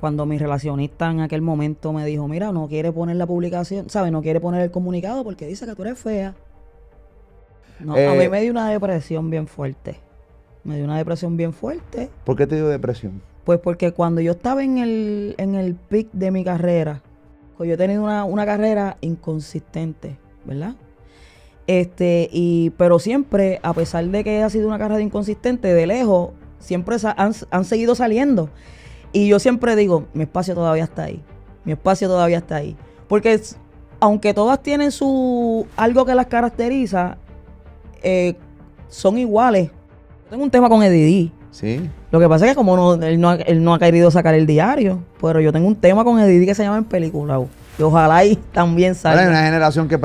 cuando mi relacionista en aquel momento me dijo, mira, no quiere poner la publicación, ¿sabes? No quiere poner el comunicado porque dice que tú eres fea. No, a mí eh, me dio una depresión bien fuerte. Me dio una depresión bien fuerte. ¿Por qué te dio depresión? Pues porque cuando yo estaba en el, en el pic de mi carrera, pues yo he tenido una, carrera inconsistente, ¿verdad? Este, y, pero siempre, a pesar de que ha sido una carrera inconsistente, de lejos, siempre han, han seguido saliendo. Y yo siempre digo, mi espacio todavía está ahí. Mi espacio todavía está ahí. Porque aunque todas tienen su algo que las caracteriza, eh, son iguales. Yo Tengo un tema con Eddie Sí. Lo que pasa es que como no, él, no, él, no ha, querido sacar el diario, pero yo tengo un tema con Eddie que se llama En Película. Y ojalá ahí también salga. una generación que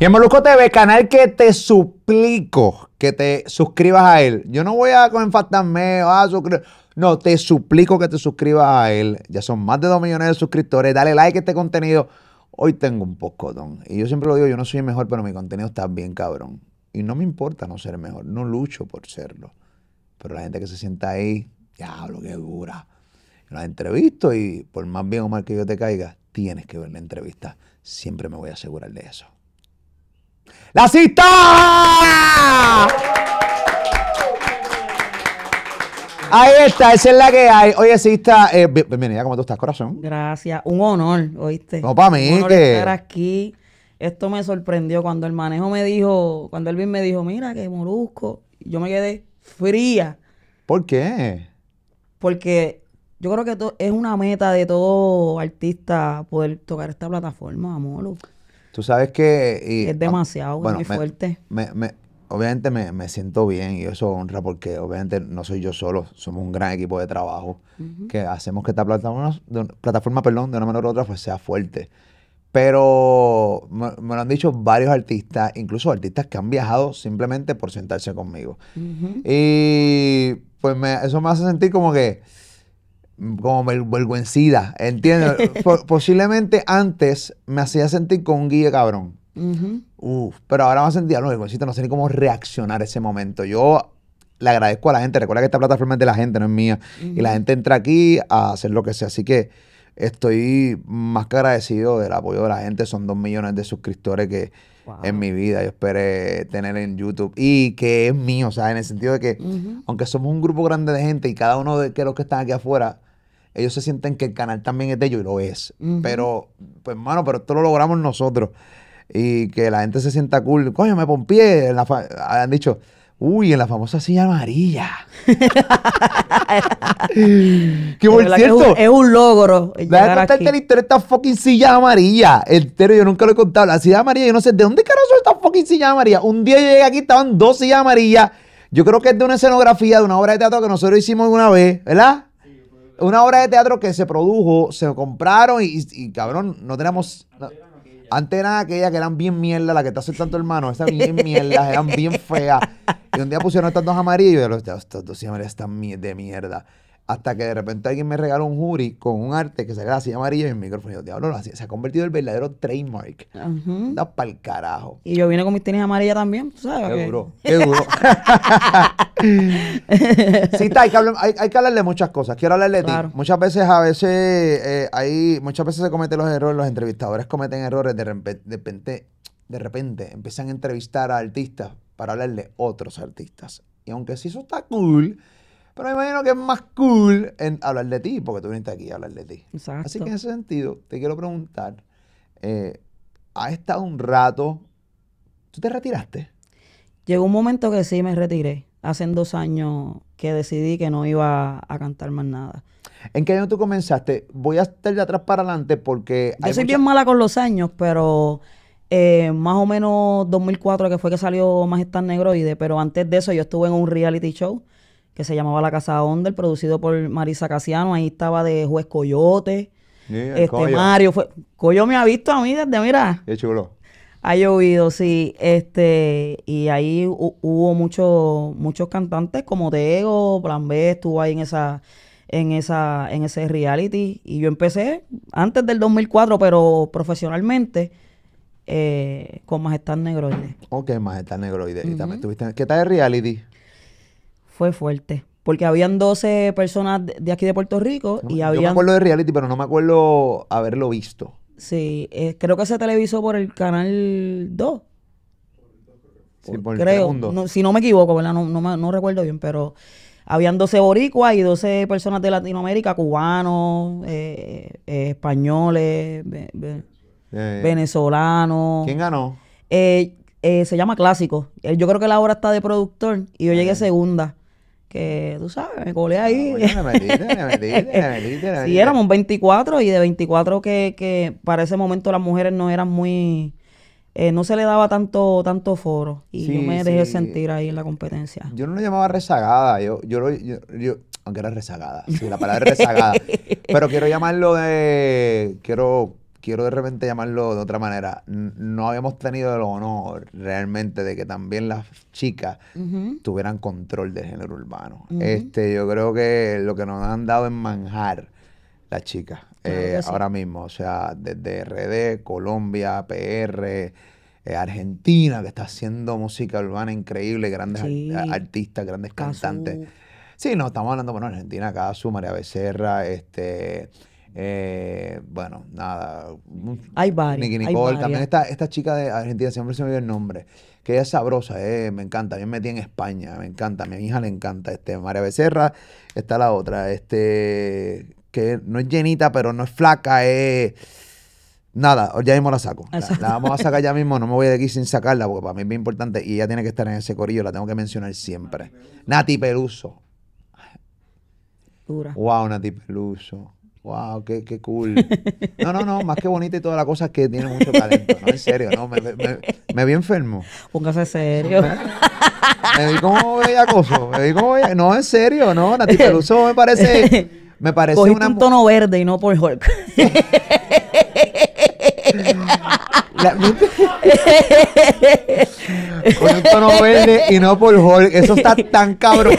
Y en Molusco TV, canal que te suplico que te suscribas a él. Yo no voy a a ah, no, te suplico que te suscribas a él. Ya son más de 2 millones de suscriptores. Dale like a este contenido. Hoy tengo un poco, don. Y yo siempre lo digo, yo no soy el mejor, pero mi contenido está bien cabrón. Y no me importa no ser el mejor, no lucho por serlo. Pero la gente que se sienta ahí, ya diablo, que dura. La entrevisto y por más bien o mal que yo te caiga, tienes que ver la entrevista. Siempre me voy a asegurar de eso. ¡La cita! Ahí está, esa es la que hay. Oye, Sista, eh, bienvenida, ¿cómo tú estás, corazón? Gracias, un honor, ¿oíste? No, para mí. estar aquí. Esto me sorprendió cuando el manejo me dijo, cuando Elvin me dijo, mira que molusco. Yo me quedé fría. ¿Por qué? Porque yo creo que es una meta de todo artista poder tocar esta plataforma, Molusco. Tú sabes que... es demasiado, muy fuerte. obviamente me, siento bien y eso honra porque obviamente no soy yo solo, somos un gran equipo de trabajo que hacemos que esta plataforma, plataforma perdón, de una manera u otra pues sea fuerte. Pero me, lo han dicho varios artistas, incluso artistas que han viajado simplemente por sentarse conmigo. Y pues me, eso me hace sentir como que como vergüencida, ¿entiendes? posiblemente antes me hacía sentir con un guille cabrón. uff, pero ahora me sentía no, vergüencita, no sé ni cómo reaccionar ese momento. Yo le agradezco a la gente, recuerda que esta plataforma es de la gente, no es mía, y la gente entra aquí a hacer lo que sea, así que estoy más que agradecido del apoyo de la gente, son dos millones de suscriptores que en mi vida yo esperé tener en YouTube y que es mío, o sea, en el sentido de que aunque somos un grupo grande de gente y cada uno de los que están aquí afuera, ellos se sienten que el canal también es de ellos y lo es. Pero, pues, hermano, pero esto lo logramos nosotros. Y que la gente se sienta cool. Coño, me pompié. han dicho, uy, en la famosa silla amarilla. qué bonito. es, un, logro. contarte la historia de esta fucking silla amarilla. Entero, yo nunca lo he contado. La silla amarilla, yo no sé de dónde carajo esta fucking silla amarilla. Un día llegué aquí, estaban dos sillas amarillas. Yo creo que es de una escenografía, de una obra de teatro que nosotros hicimos una vez, ¿verdad? una obra de teatro que se produjo, se compraron y, cabrón, no tenemos... antena antes aquellas que eran bien mierda, la que está soltando tanto hermano, esas bien mierda, eran bien feas. Y un día pusieron estas dos amarillos y los, dos amarillas están de mierda hasta que de repente alguien me regaló un jury con un arte que se la así amarilla y el micrófono. Y yo, diablo, así, se ha convertido en el verdadero trademark. pa'l carajo. Y yo vine con mis tenis amarillas también, ¿tú sabes? Qué duro, duro. sí, está, hay que, hablarle muchas cosas. Quiero hablarle de ti. Muchas veces, a veces, eh, hay, muchas veces se cometen los errores, los entrevistadores cometen errores, de repente, de repente empiezan a entrevistar a artistas para hablarle otros artistas. Y aunque sí eso está cool pero me imagino que es más cool en hablar de ti, porque tú viniste aquí a hablar de ti. Exacto. Así que en ese sentido, te quiero preguntar, eh, ¿ha estado un rato? ¿Tú te retiraste? Llegó un momento que sí me retiré. Hace dos años que decidí que no iba a cantar más nada. ¿En qué año tú comenzaste? Voy a estar de atrás para adelante porque... Yo soy bien mala con los años, pero eh, más o menos 2004 que fue que salió Majestad Negroide, pero antes de eso yo estuve en un reality show que se llamaba La Casa Onder, producido por Marisa Casiano. Ahí estaba de juez Coyote. este Mario fue. Coyo me ha visto a mí desde, mira. Qué chulo. Ha llovido, sí. Este, y ahí hubo muchos, muchos cantantes como Tego, Plan B, estuvo ahí en esa, en esa, en ese reality. Y yo empecé antes del 2004, pero profesionalmente. Eh, con Majestad Negroide. Ok, Majestad Negroide. y también estuviste ¿Qué tal el reality? fue fuerte. Porque habían 12 personas de aquí de Puerto Rico y había. Yo me acuerdo de reality, pero no me acuerdo haberlo visto. Sí, eh, creo que se televisó por el canal 2. Sí, por el creo. si no me equivoco, ¿verdad? No, no, recuerdo bien, pero habían 12 boricuas y 12 personas de Latinoamérica, cubanos, eh, eh, españoles, venezolanos. ¿Quién ganó? se llama Clásico. Yo creo que la obra está de productor y yo llegué segunda que tú sabes, me colé ahí. sí, éramos 24 y de 24 que, para ese momento las mujeres no eran muy... Eh, no se le daba tanto, tanto foro y yo me dejé sentir ahí en la competencia. Yo no lo llamaba rezagada, yo, yo, aunque era rezagada, sí, la palabra es rezagada, pero quiero llamarlo de, quiero quiero de repente llamarlo de otra manera, no habíamos tenido el honor realmente de que también las chicas tuvieran control del género urbano. Este, yo creo que lo que nos han dado es manjar las chicas eh, ahora mismo, o sea, desde RD, Colombia, PR, eh, Argentina, que está haciendo música urbana increíble, grandes artistas, grandes cantantes. Sí, no, estamos hablando, bueno, Argentina, Casu, María Becerra, este... Eh, bueno, nada. Hay varios. Nicky Nicole, también esta, esta, chica de Argentina, siempre se me olvidó el nombre, que ella es sabrosa, eh, me encanta. A me metí en España, me encanta, a mi hija le encanta. Este, María Becerra, está la otra, este, que no es llenita, pero no es flaca, Nada, ya mismo la saco. La, vamos a sacar ya mismo, no me voy de aquí sin sacarla, porque para mí es bien importante y ella tiene que estar en ese corillo, la tengo que mencionar siempre. Nati Peluso. Wow, Nati Peluso wow, qué, qué, cool. No, no, no, más que bonita y toda la cosa que tiene mucho talento. No, en serio, no, me, me, me vi enfermo. Póngase serio. Me, di vi como cosa, me vi como bella... No, en serio, no, Nati Peluso me parece, me parece Cogiste una... un tono verde y no por Hulk. Con un tono verde y no por Hulk. Eso está tan cabrón.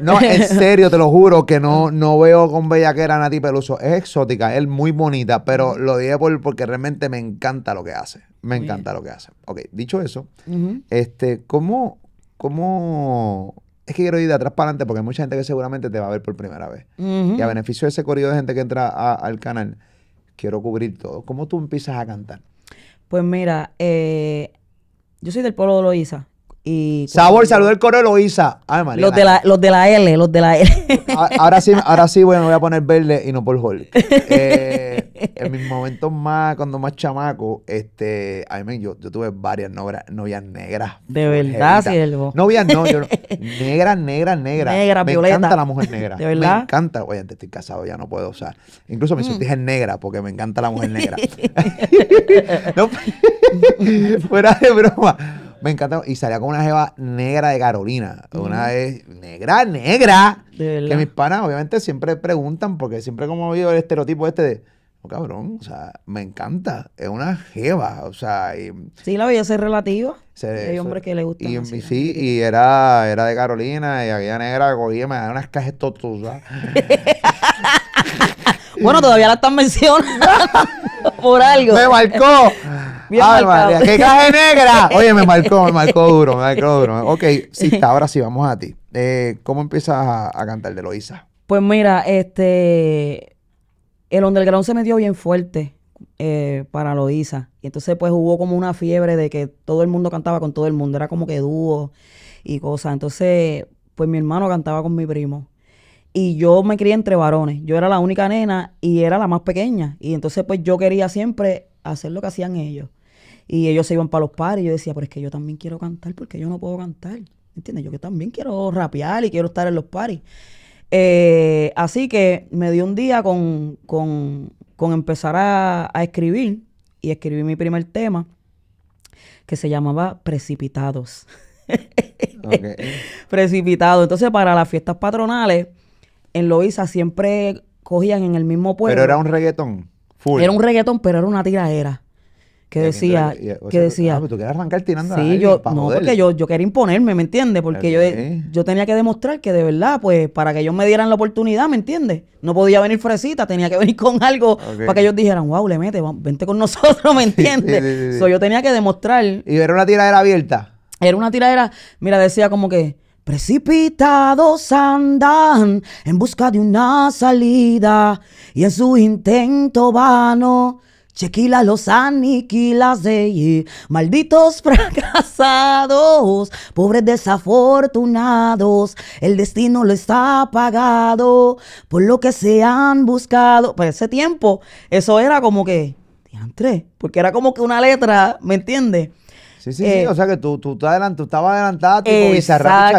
No, en serio, te lo juro que no, no veo con bellaquera a Nati Peluso. Es exótica, es muy bonita, pero lo dije por, porque realmente me encanta lo que hace. Me encanta lo que hace. Ok, dicho eso, este, ¿cómo, ¿cómo es que quiero ir de atrás para adelante porque hay mucha gente que seguramente te va a ver por primera vez. Y a beneficio de ese corrido de gente que entra al canal, quiero cubrir todo. ¿Cómo tú empiezas a cantar? Pues mira, eh, yo soy del pueblo de Loíza. Sabor, salud el coro Eloísa. Ay, Los de, la, los de la L, los de la L. ahora sí, ahora sí, bueno, voy a poner verde y no por Hol. Eh, en mis momentos más, cuando más chamaco, este, yo, tuve varias novias, negras. De verdad, siervo. Novias no, yo Negras, negras, negras. Negra, Me encanta la mujer negra. De verdad. Me encanta. Oye, antes estoy casado, ya no puedo usar. Incluso me mm. es negra porque me encanta la mujer negra. fuera de broma. Me encanta. Y salía con una jeva negra de Carolina. Una es negra, negra. que mis panas, obviamente, siempre preguntan, porque siempre como oído el estereotipo este de. Oh, cabrón, o sea, me encanta. Es una jeva, o sea. Y, sí, la belleza es relativa. Hay hombres que le gustan. Y, sí, y era, era de Carolina, y había negra, cogía, me daba unas cajas totosas. bueno, todavía la están mencionando por algo. ¡Me marcó! qué caja negra. Oye, me marcó, me marcó duro, me marcó duro. Ok, está, ahora sí, vamos a ti. Eh, ¿Cómo empiezas a, cantar de Loisa? Pues mira, este. El underground se me dio bien fuerte eh, para Loisa. Y entonces, pues hubo como una fiebre de que todo el mundo cantaba con todo el mundo. Era como que dúo y cosas. Entonces, pues mi hermano cantaba con mi primo. Y yo me crié entre varones. Yo era la única nena y era la más pequeña. Y entonces, pues yo quería siempre hacer lo que hacían ellos. Y ellos se iban para los pares y yo decía, pero es que yo también quiero cantar porque yo no puedo cantar. ¿Entiendes? Yo que también quiero rapear y quiero estar en los pares. Eh, así que me dio un día con, empezar a, escribir y escribí mi primer tema que se llamaba Precipitados. Okay. Precipitados. Entonces, para las fiestas patronales, en Loiza siempre cogían en el mismo pueblo. Pero era un reggaetón. Era un reggaetón, pero era una tiradera que decía, que, decía, ah, pues tú arrancar tirando sí, yo, no, porque yo, yo quería imponerme, ¿me entiendes? Porque yo, yo tenía que demostrar que de verdad, pues, para que ellos me dieran la oportunidad, ¿me entiendes? No podía venir fresita, tenía que venir con algo para que ellos dijeran, wow, le mete, vente con nosotros, ¿me entiendes? yo tenía que demostrar. Y era una tiradera abierta. Era una tiradera, mira, decía como que, Precipitados andan en busca de una salida y en su intento vano Chequila los aniquilas de malditos fracasados, pobres desafortunados, el destino lo está pagado por lo que se han buscado. Por pues, ese tiempo, eso era como que, diantre, porque era como que una letra, ¿me entiendes? Sí, sí, sí, eh, o sea que tú, tú, estabas adelantada tipo se y Shakira.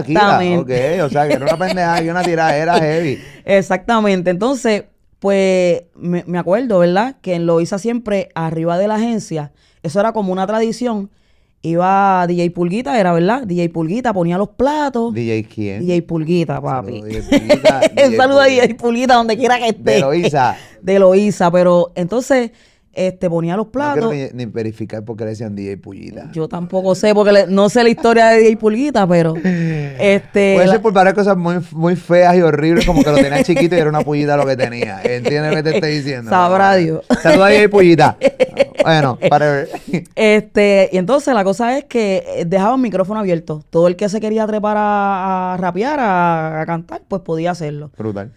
Okay, o sea que era una pendejada y una tirada era heavy. Exactamente, entonces pues me, acuerdo, ¿verdad? Que en Loiza siempre, arriba de la agencia, eso era como una tradición. Iba DJ Pulguita, era verdad, DJ Pulguita ponía los platos. DJ quién? DJ Pulguita, papi. Un saludo a DJ Pulguita, donde quiera que esté. De Loiza. De Loiza, pero entonces este, ponía los platos. No quiero ni, verificar por qué le decían DJ Pullita. Yo tampoco sé, porque no sé la historia de DJ Pullita, pero. Este, Puede ser por varias cosas muy, muy feas y horribles, como que lo tenía chiquito y era una pullita lo que tenía. ¿Entiendes lo que te estoy diciendo? Sabrá Dios. Saluda a DJ Pullita. Bueno, para ver. Este, y entonces la cosa es que eh, dejaba el micrófono abierto. Todo el que se quería trepar a, rapear, a, a, cantar, pues podía hacerlo. Brutal.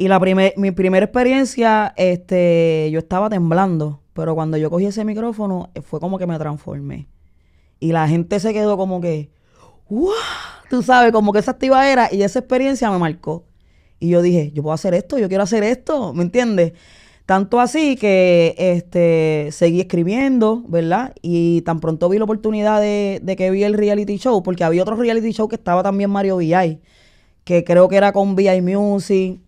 Y la mi primera experiencia, este, yo estaba temblando, pero cuando yo cogí ese micrófono eh, fue como que me transformé. Y la gente se quedó como que, ¡Wow! Tú sabes, como que esa activa era y esa experiencia me marcó. Y yo dije, yo puedo hacer esto, yo quiero hacer esto, ¿me entiendes? Tanto así que este, seguí escribiendo, ¿verdad? Y tan pronto vi la oportunidad de, de que vi el reality show, porque había otro reality show que estaba también Mario VI, que creo que era con VI Music.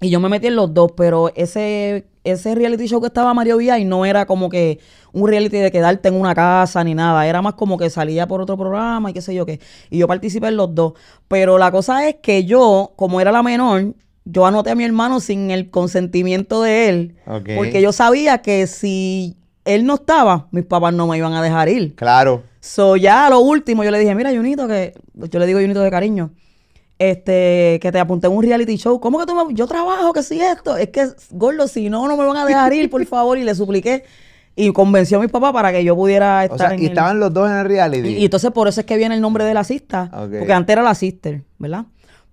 Y yo me metí en los dos, pero ese, ese reality show que estaba Mario Vía y no era como que un reality de quedarte en una casa ni nada. Era más como que salía por otro programa y qué sé yo qué. Y yo participé en los dos. Pero la cosa es que yo, como era la menor, yo anoté a mi hermano sin el consentimiento de él. Porque yo sabía que si él no estaba, mis papás no me iban a dejar ir. Claro. So ya lo último yo le dije, mira, Junito, que yo le digo Junito de cariño este, que te apunté en un reality show. ¿Cómo que tú me.? Yo trabajo, que si esto. Es que, gordo, si no, no me van a dejar ir, por favor. Y le supliqué. Y convenció a mi papá para que yo pudiera estar. O sea, y estaban los dos en el reality. Y, entonces por eso es que viene el nombre de la cista. Porque antes era la sister, ¿verdad?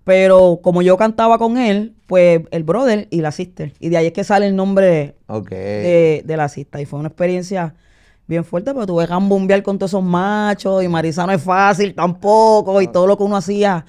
Pero como yo cantaba con él, pues el brother y la sister. Y de ahí es que sale el nombre de, la cista. Y fue una experiencia bien fuerte, pero tuve que bombear con todos esos machos y Marisa no es fácil tampoco y todo lo que uno hacía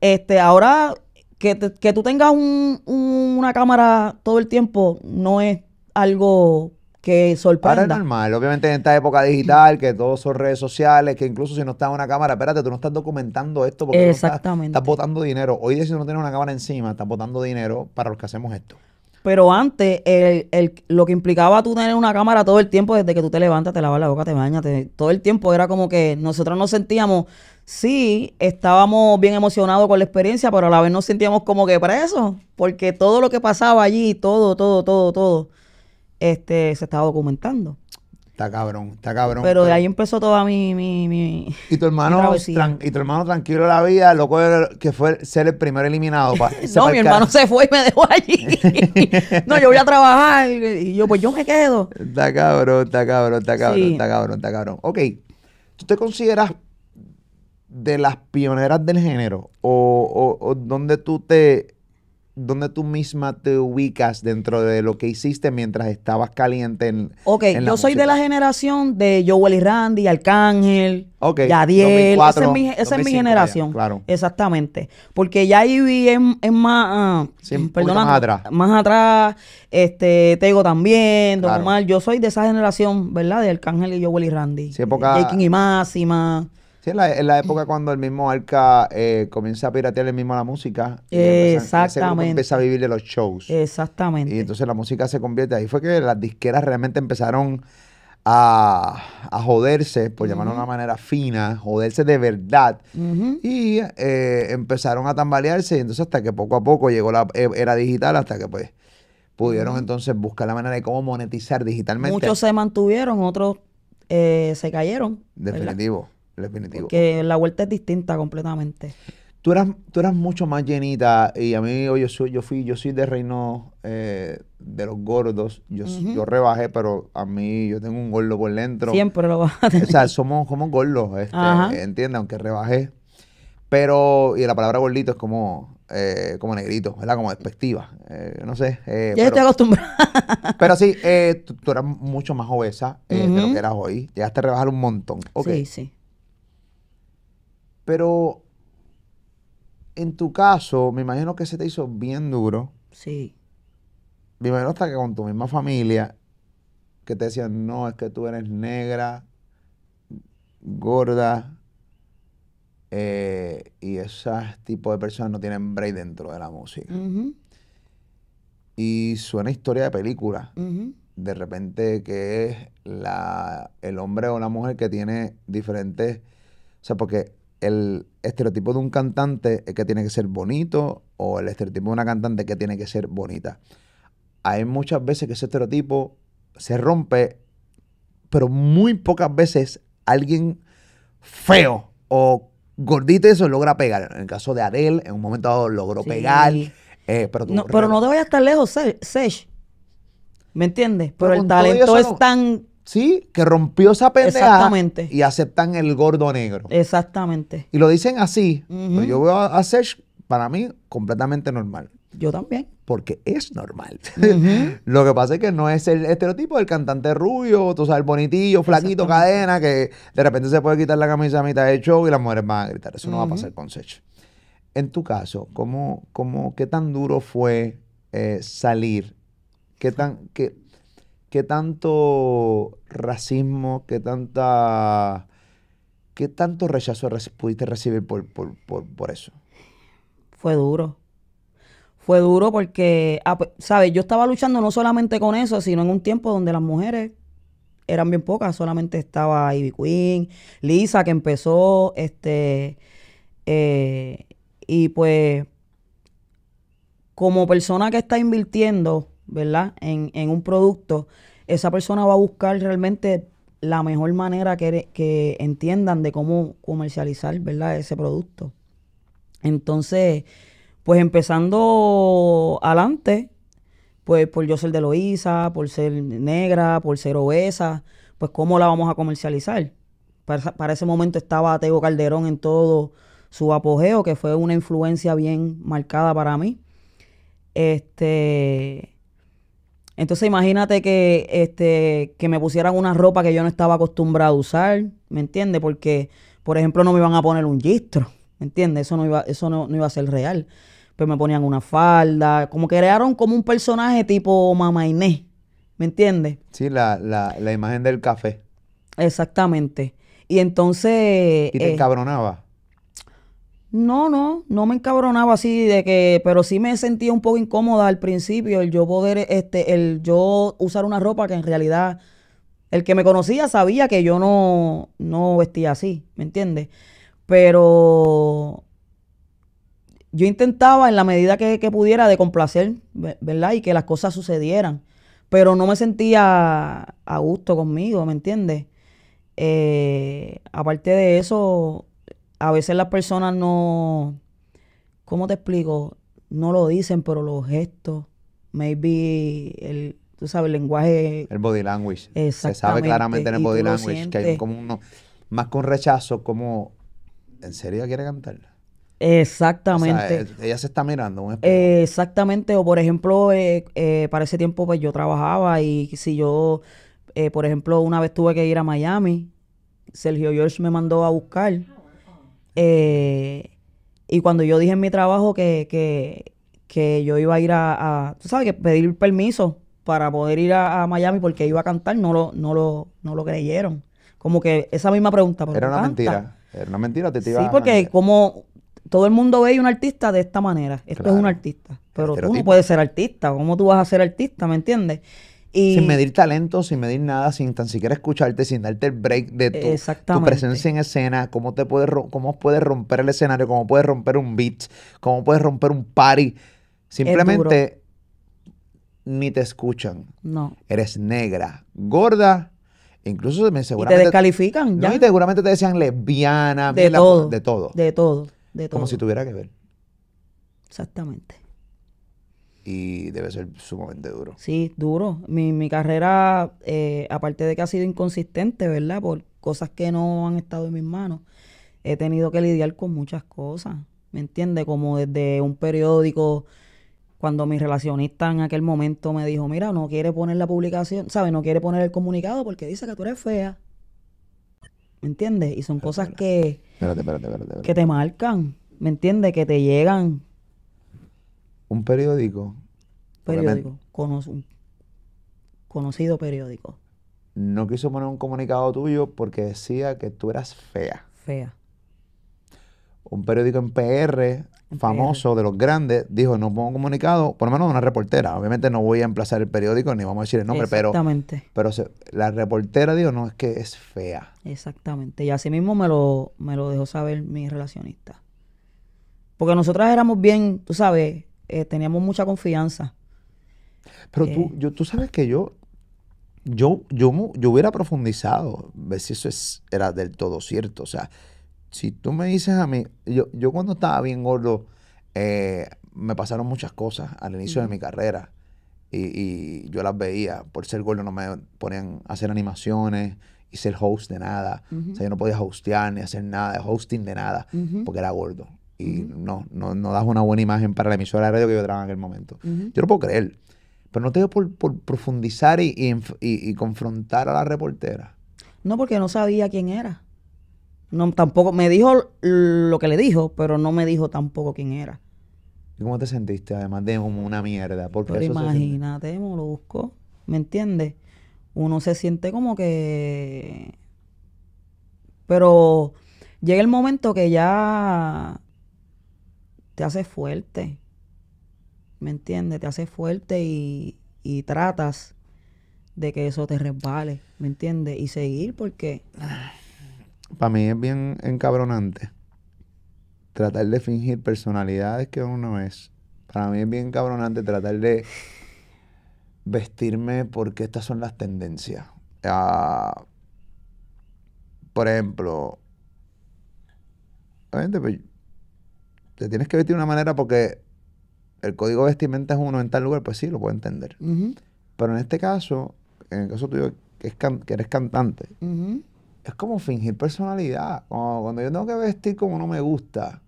este, ahora que, tú tengas un, una cámara todo el tiempo no es algo que sorprenda. Ahora es normal, obviamente en esta época digital, que todos son redes sociales, que incluso si no está una cámara, espérate, tú no estás documentando esto porque estás, botando dinero. Hoy día si no tienes una cámara encima, estás botando dinero para los que hacemos esto. Pero antes, el, lo que implicaba tú tener una cámara todo el tiempo, desde que tú te levantas, te lavas la boca, te bañas, todo el tiempo era como que nosotros no sentíamos, sí, estábamos bien emocionados con la experiencia, pero a la vez nos sentíamos como que presos, porque todo lo que pasaba allí, todo, todo, todo, todo, este, se estaba documentando. Está cabrón, está cabrón. Pero de ahí empezó toda mi... mi, mi y, tu hermano, y tu hermano tranquilo la vida, loco que fue ser el primer eliminado. no, mi hermano se fue y me dejó allí. no, yo voy a trabajar. Y yo, pues yo me quedo. Está cabrón, está cabrón, está cabrón, está cabrón, está cabrón. Ok, ¿tú te consideras de las pioneras del género? ¿O, o, dónde tú te dónde tú misma te ubicas dentro de lo que hiciste mientras estabas caliente en Ok, yo soy de la generación de Joel y Randy, Arcángel, okay, Yadiel. esa es mi, generación. claro. Exactamente. Porque ya ahí es, más... Ah, más atrás. Más atrás. Este, Tego también, normal Yo soy de esa generación, ¿verdad? De Arcángel y Joel y Randy. Sí, época... y Máxima en la, época cuando el mismo Arca eh, comienza a piratear el mismo la música. Y Exactamente. Empieza a vivir de los shows. Exactamente. Y entonces la música se convierte. Ahí fue que las disqueras realmente empezaron a, joderse, por llamarlo de una manera fina, joderse de verdad. Y eh, empezaron a tambalearse. Y entonces hasta que poco a poco llegó la eh, era digital, hasta que pues pudieron entonces buscar la manera de cómo monetizar digitalmente. Muchos se mantuvieron, otros se cayeron. Definitivo. Definitivo. Que la vuelta es distinta completamente. Tú eras, tú eras mucho más llenita y a mí yo yo fui, yo soy de reino eh, de los gordos. Yo, yo rebajé, pero a mí yo tengo un gordo por dentro. Siempre lo vas O sea, somos, como gordos, este, ¿entiendes? Aunque rebajé. Pero, y la palabra gordito es como, eh, como negrito, ¿verdad? Como despectiva. Eh, no sé. ya pero, estoy acostumbrada. Pero sí, tú, eras mucho más obesa de lo que eras hoy. Llegaste a rebajar un montón. Okay. Sí, sí. Pero en tu caso, me imagino que se te hizo bien duro. Sí. Me imagino hasta que con tu misma familia, que te decían, no, es que tú eres negra, gorda, eh, y esos tipos de personas no tienen break dentro de la música. Y suena historia de película. De repente que es el hombre o la mujer que tiene diferentes... O sea, porque el estereotipo de un cantante es que tiene que ser bonito o el estereotipo de una cantante es que tiene que ser bonita. Hay muchas veces que ese estereotipo se rompe, pero muy pocas veces alguien feo o gordito eso logra pegar. En el caso de Adele, en un momento dado logró pegar. Eh, pero, no, pero no lejos, Sesh. ¿Me entiendes? Pero, el talento es tan Sí, que rompió esa pendeja Exactamente. y aceptan el gordo negro. Exactamente. Y lo dicen así. pero pues Yo veo a Sesh, para mí, completamente normal. Yo también. Porque es normal. lo que pasa es que no es el estereotipo del cantante rubio, tú sabes, el bonitillo, flaquito, cadena, que de repente se puede quitar la camisa a mitad de show y las mujeres van a gritar. Eso no va a pasar con Sech. En tu caso, ¿cómo, cómo, ¿qué tan duro fue eh, salir? ¿Qué tan, qué, qué tanto racismo, qué tanta... ¿Qué tanto rechazo pudiste recibir por, por, eso? Fue duro. Fue duro porque, ah, pues, ¿sabes? Yo estaba luchando no solamente con eso, sino en un tiempo donde las mujeres eran bien pocas. Solamente estaba Ivy Queen, Lisa, que empezó, este... Eh, y pues, como persona que está invirtiendo ¿verdad? En, un producto, esa persona va a buscar realmente la mejor manera que, que, entiendan de cómo comercializar, ¿verdad? Ese producto. Entonces, pues empezando adelante, pues por yo ser de Loíza, por ser negra, por ser obesa, pues cómo la vamos a comercializar. Para, ese momento estaba Teo Calderón en todo su apogeo, que fue una influencia bien marcada para mí. Este, entonces imagínate que, este, que me pusieran una ropa que yo no estaba acostumbrado a usar, ¿me entiendes? Porque, por ejemplo, no me iban a poner un gistro, ¿me entiendes? Eso, no iba, eso no, iba a ser real. Pero pues me ponían una falda, como que crearon como un personaje tipo Mamá Inés, ¿me entiendes? Sí, la, la, la imagen del café. Exactamente. Y entonces... ¿Y te eh, encabronaba? No, no, no me encabronaba así de que, pero sí me sentía un poco incómoda al principio el yo poder, este, el yo usar una ropa que en realidad el que me conocía sabía que yo no, no vestía así, ¿me entiendes? Pero yo intentaba en la medida que, pudiera de complacer, ¿verdad? Y que las cosas sucedieran, pero no me sentía a gusto conmigo, ¿me entiendes? Eh, aparte de eso, a veces las personas no, ¿cómo te explico? No lo dicen, pero los gestos, maybe el, tú sabes, el lenguaje. El body language. Se sabe claramente en el body language que hay como uno, más con rechazo, como, ¿en serio quiere cantar? Exactamente. ella se está mirando. exactamente. O por ejemplo, eh, eh, para ese tiempo pues yo trabajaba y si yo, eh, por ejemplo, una vez tuve que ir a Miami, Sergio George me mandó a buscar eh, y cuando yo dije en mi trabajo que, que, yo iba a ir a, tú sabes, que pedir permiso para poder ir a, Miami porque iba a cantar, no lo, no lo, no lo creyeron. Como que esa misma pregunta. Era una mentira. Era una mentira. Te, sí, porque como todo el mundo ve a un artista de esta manera. Esto es un artista. Pero tú no puedes ser artista. ¿Cómo tú vas a ser artista? ¿Me entiendes? sin medir talento, sin medir nada, sin tan siquiera escucharte, sin darte el break de tu, presencia en escena, cómo, te puedes, cómo puedes romper el escenario, cómo puedes romper un beat, cómo puedes romper un party. Simplemente ni te escuchan. No. Eres negra, gorda, incluso me seguramente. te descalifican. ¿ya? No, y seguramente te decían lesbiana, de, de todo. De todo. De todo. Como si tuviera que ver. Exactamente y debe ser sumamente duro. Sí, duro. Mi, mi carrera, eh, aparte de que ha sido inconsistente, ¿verdad? Por cosas que no han estado en mis manos, he tenido que lidiar con muchas cosas, ¿me entiendes? Como desde un periódico, cuando mi relacionista en aquel momento me dijo, mira, no quiere poner la publicación, ¿sabes? No quiere poner el comunicado porque dice que tú eres fea. ¿Me entiendes? Y son cosas que, que te marcan, ¿me entiendes? Que te llegan un periódico. Periódico, conocido periódico. No quiso poner un comunicado tuyo porque decía que tú eras fea. Fea. Un periódico en PR famoso de los grandes, dijo, no pongo un comunicado, por lo menos una reportera. Obviamente no voy a emplazar el periódico ni vamos a decir el nombre, pero, pero la reportera dijo, no, es que es fea. Exactamente. Y así mismo me lo, me lo dejó saber mi relacionista. Porque nosotras éramos bien, tú sabes, eh, teníamos mucha confianza. Pero tú, eh, yo, tú sabes que yo, yo, yo, yo hubiera profundizado, ver si eso es, era del todo cierto. O sea, si tú me dices a mí, yo, yo cuando estaba bien gordo, eh, me pasaron muchas cosas al inicio de mi carrera. Y, yo las veía. Por ser gordo no me ponían a hacer animaciones y ser host de nada. O sea, yo no podía hostear ni hacer nada, hosting de nada, porque era gordo y no, no, das una buena imagen para la emisora de radio que yo traba en aquel momento. Yo lo puedo creer. Pero no te dio por, profundizar y, confrontar a la reportera. No, porque no sabía quién era. No, tampoco, me dijo lo que le dijo, pero no me dijo tampoco quién era. ¿Y cómo te sentiste? Además de como una mierda. Porque pero imagínate, se Molusco, ¿me entiendes? Uno se siente como que... Pero llega el momento que ya te hace fuerte. ¿Me entiendes? Te hace fuerte y, tratas de que eso te resbale, ¿me entiendes? Y seguir porque... Para mí es bien encabronante tratar de fingir personalidades que uno es. Para mí es bien encabronante tratar de vestirme porque estas son las tendencias. Ah, por ejemplo, obviamente, pues, te tienes que vestir de una manera porque el código de vestimenta es uno en tal lugar, pues sí, lo puedo entender. Pero en este caso, en el caso tuyo, que, eres cantante, es como fingir personalidad. Cuando, yo tengo que vestir como no me gusta,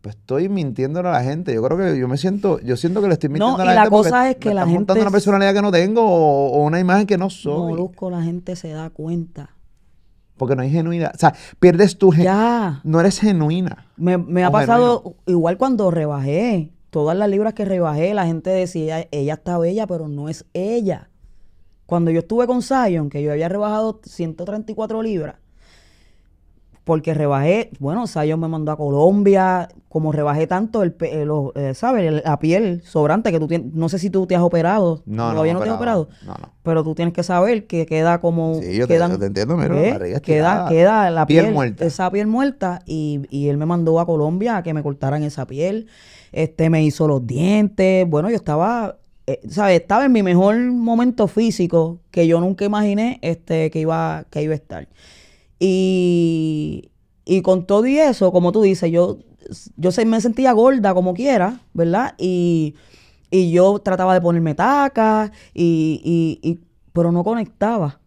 pues estoy mintiéndole a la gente. Yo creo que yo me siento, yo siento que le estoy mintiendo a la gente. La cosa es que la gente. una personalidad que no tengo o, una imagen que no soy. Molusco, la gente se da cuenta porque no hay genuina, O sea, pierdes tu... Ya. No eres genuina. Me, ha pasado igual cuando rebajé. Todas las libras que rebajé, la gente decía, ella está bella, pero no es ella. Cuando yo estuve con Zion, que yo había rebajado 134 libras, porque rebajé, bueno, yo me mandó a Colombia, como rebajé tanto, el, eh, los eh, ¿sabes? La piel sobrante que tú tienes, no sé si tú te has operado, no, todavía no, te has operado, pero tú tienes que saber que queda como... yo, te, entiendo, ¿eh? queda, queda la piel, muerta. esa piel muerta, y, y él me mandó a Colombia a que me cortaran esa piel, este, me hizo los dientes, bueno, yo estaba ¿sabes? Estaba en mi mejor momento físico que yo nunca imaginé este, que, iba, que iba a estar. Y, y con todo y eso, como tú dices, yo, yo me sentía gorda como quiera, ¿verdad? Y, yo trataba de ponerme tacas, y, y, pero no conectaba.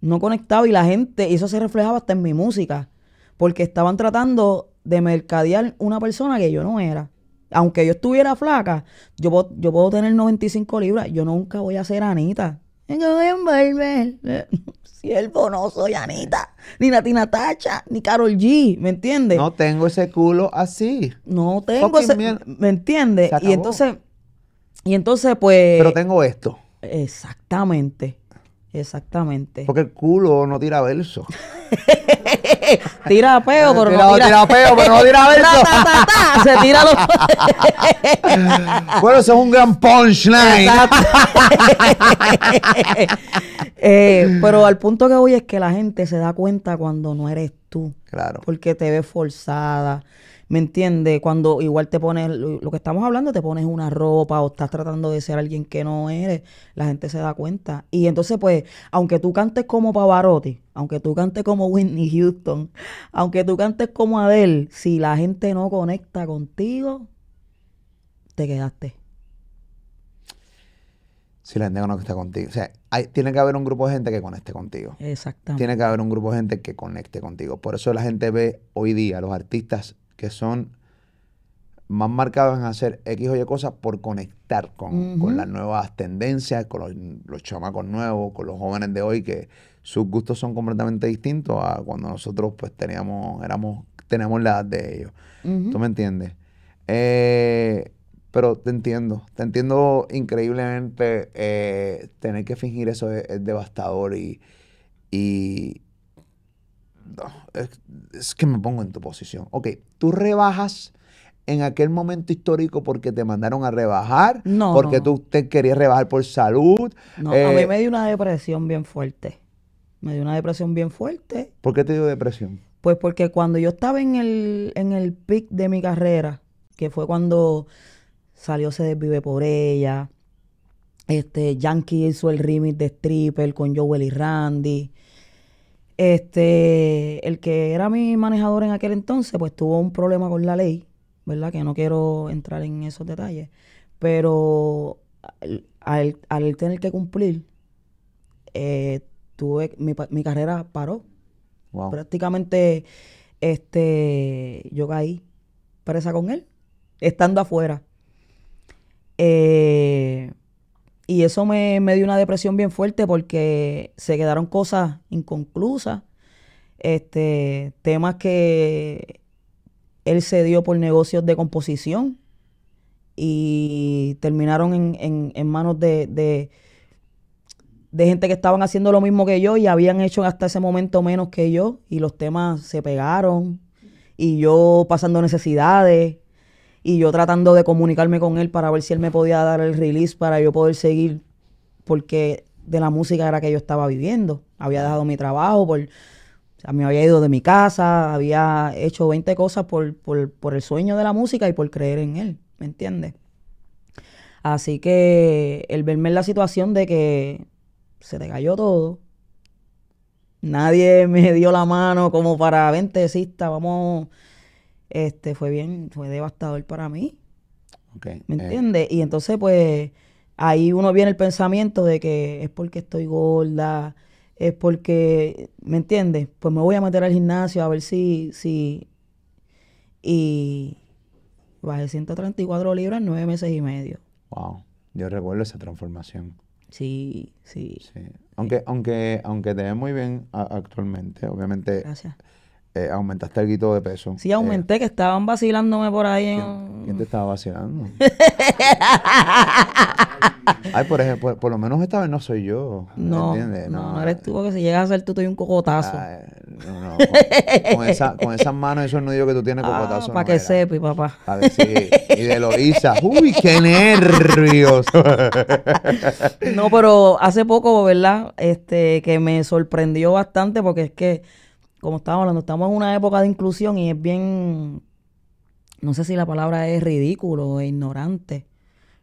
No conectaba y la gente, y eso se reflejaba hasta en mi música, porque estaban tratando de mercadear una persona que yo no era. Aunque yo estuviera flaca, yo, yo puedo tener 95 libras, yo nunca voy a ser Anita. Venga, voy a envolver. Siervo, no soy Anita, ni Natina Tacha, ni Carol G, ¿me entiendes? No tengo ese culo así. No tengo ese. ¿Me entiendes? Y entonces, y entonces, pues. Pero tengo esto. Exactamente. Exactamente. Porque el culo no tira verso. tira peo, pero tira, no tira... peo, pero no tira verso. se tira los... bueno, eso es un gran punchline. Eh, pero al punto que voy es que la gente se da cuenta cuando no eres tú. Claro. Porque te ves forzada. ¿Me entiendes? Cuando igual te pones, lo que estamos hablando, te pones una ropa o estás tratando de ser alguien que no eres, la gente se da cuenta. Y entonces, pues, aunque tú cantes como Pavarotti, aunque tú cantes como Whitney Houston, aunque tú cantes como Adele, si la gente no conecta contigo, te quedaste. Si la gente no conecta contigo. O sea, hay, tiene que haber un grupo de gente que conecte contigo. Exactamente. Tiene que haber un grupo de gente que conecte contigo. Por eso la gente ve hoy día los artistas que son más marcados en hacer X o Y cosas por conectar con, las nuevas tendencias, con los, chamacos nuevos, con los jóvenes de hoy, que sus gustos son completamente distintos a cuando nosotros pues teníamos, éramos, teníamos la edad de ellos. ¿Tú me entiendes? Eh, pero te entiendo, te entiendo increíblemente. Eh, tener que fingir eso es, devastador y, es, que me pongo en tu posición. Ok, tú rebajas en aquel momento histórico porque te mandaron a rebajar, no, porque tú te querías rebajar por salud. No, a mí eh, me dio una depresión bien fuerte. Me dio una depresión bien fuerte. ¿Por qué te dio depresión? Pues porque cuando yo estaba en el, en el pic de mi carrera, que fue cuando salió Se Desvive por ella, este, Yankee hizo el remix de Stripper con Joel y Randy. Este, el que era mi manejador en aquel entonces, pues tuvo un problema con la ley, ¿verdad? Que no quiero entrar en esos detalles, pero al, tener que cumplir, eh, tuve, mi, mi, carrera paró. Prácticamente este, yo caí presa con él, estando afuera. Eh, y eso me, dio una depresión bien fuerte porque se quedaron cosas inconclusas, este, temas que él se dio por negocios de composición y terminaron en, manos de, de, gente que estaban haciendo lo mismo que yo y habían hecho hasta ese momento menos que yo y los temas se pegaron y yo pasando necesidades y yo tratando de comunicarme con él para ver si él me podía dar el release para yo poder seguir, porque de la música era que yo estaba viviendo. Había dejado mi trabajo, por, me había ido de mi casa, había hecho 20 cosas por, por el sueño de la música y por creer en él, ¿me entiendes? Así que el verme en la situación de que se te cayó todo, nadie me dio la mano como para, vente, vamos este, fue bien, fue devastador para mí. ¿Me eh, entiendes? Y entonces, pues, ahí uno viene el pensamiento de que es porque estoy gorda, es porque, ¿me entiendes? Pues me voy a meter al gimnasio a ver si, si, y bajé 134 libras en nueve meses y medio. Wow, yo recuerdo esa transformación. Sí, sí. Aunque, aunque, aunque te ve muy bien actualmente, obviamente. Gracias eh, aumentaste el guito de peso. Sí, aumenté, eh, que estaban vacilándome por ahí. En... ¿Quién, te estaba vacilando? Ay, por ejemplo, por, lo menos esta vez no soy yo. No, ¿entiendes? No, no, eres tú, porque si llegas a ser tú, estoy un cocotazo. no, no, con, esa, con, esas manos y esos nudillos que tú tienes, ah, cocotazo. Ah, para que sepas, papá. A ver, sí. Y de Loisa. ¡Uy, qué nervios! no, pero hace poco, ¿verdad? Este, que me sorprendió bastante, porque es que como estábamos hablando, estamos en una época de inclusión y es bien, no sé si la palabra es ridículo o ignorante,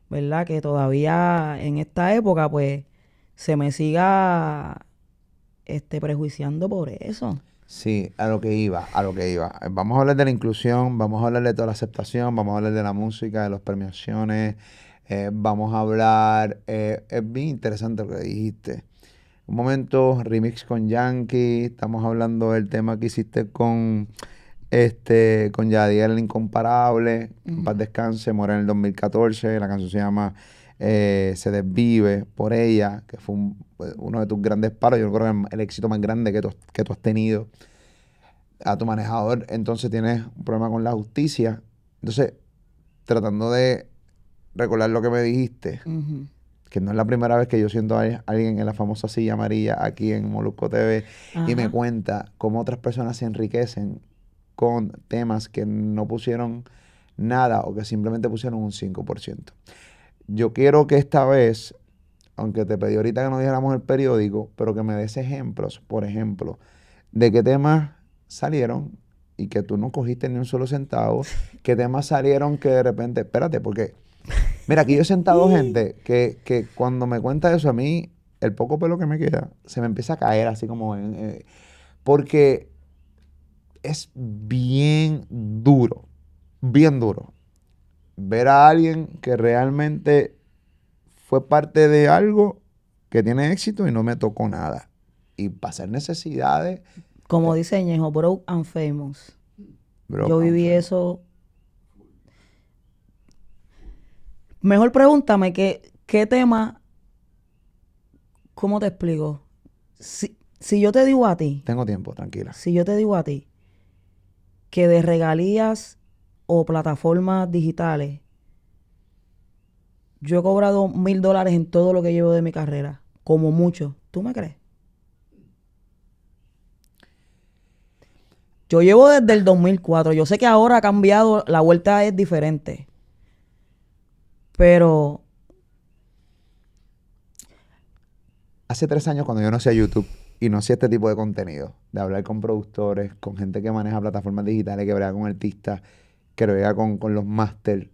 ¿verdad? Que todavía en esta época, pues, se me siga este, prejuiciando por eso. Sí, a lo que iba, a lo que iba. Vamos a hablar de la inclusión, vamos a hablar de toda la aceptación, vamos a hablar de la música, de las premiaciones, eh, vamos a hablar, eh, es bien interesante lo que dijiste un momento, remix con Yankee, estamos hablando del tema que hiciste con este con el Incomparable, Un paz descanse, muere en el 2014, la canción se llama eh, Se desvive por ella, que fue uno de tus grandes paros, yo creo que el éxito más grande que tú, que tú has tenido. A tu manejador, entonces tienes un problema con la justicia. Entonces, tratando de recordar lo que me dijiste, que no es la primera vez que yo siento a alguien en la famosa silla amarilla aquí en Molusco TV y me cuenta cómo otras personas se enriquecen con temas que no pusieron nada o que simplemente pusieron un 5%. Yo quiero que esta vez, aunque te pedí ahorita que no dijéramos el periódico, pero que me des ejemplos, por ejemplo, de qué temas salieron y que tú no cogiste ni un solo centavo, qué temas salieron que de repente, espérate, porque Mira, aquí yo he sentado gente que, cuando me cuenta eso, a mí el poco pelo que me queda se me empieza a caer así como... Eh, porque es bien duro, bien duro ver a alguien que realmente fue parte de algo que tiene éxito y no me tocó nada. Y pasar necesidades. Como eh, dice Ñejo, broke and famous. Yo viví eso Mejor pregúntame que, qué tema, ¿cómo te explico? Si, si yo te digo a ti. Tengo tiempo, tranquila. Si yo te digo a ti que de regalías o plataformas digitales, yo he cobrado mil dólares en todo lo que llevo de mi carrera, como mucho. ¿Tú me crees? Yo llevo desde el 2004. Yo sé que ahora ha cambiado, la vuelta es diferente. Pero... Hace tres años cuando yo no hacía YouTube y no hacía este tipo de contenido, de hablar con productores, con gente que maneja plataformas digitales, que vea con artistas, que vea con, con los máster,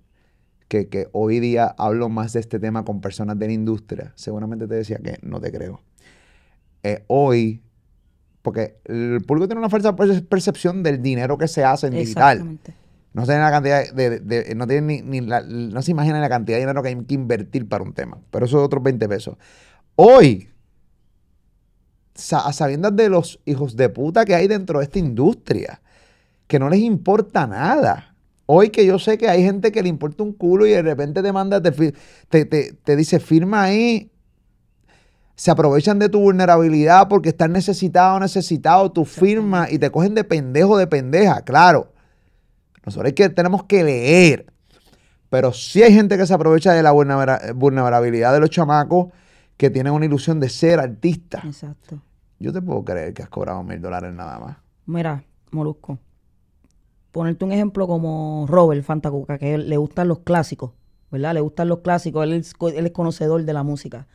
que, hoy día hablo más de este tema con personas de la industria, seguramente te decía que no te creo. Eh, hoy, porque el público tiene una falsa percepción del dinero que se hace en digital. Exactamente. No tienen la cantidad de, no se imaginan la cantidad de dinero que hay que invertir para un tema. Pero eso es otros 20 pesos. Hoy, a sabiendas de los hijos de puta que hay dentro de esta industria, que no les importa nada. Hoy que yo sé que hay gente que le importa un culo y de repente te manda, te, dice, firma ahí. Se aprovechan de tu vulnerabilidad porque están necesitado, necesitado, tu firma y te cogen de pendejo, de pendeja. Claro, nosotros que, tenemos que leer. Pero si hay gente que se aprovecha de la vulnerabilidad de los chamacos que tienen una ilusión de ser artista. Exacto. Yo te puedo creer que has cobrado mil dólares nada más. Mira, Molusco, ponerte un ejemplo como Robert Fantacuca, que le gustan los clásicos, ¿verdad? Le gustan los clásicos, él es, él es conocedor de la música.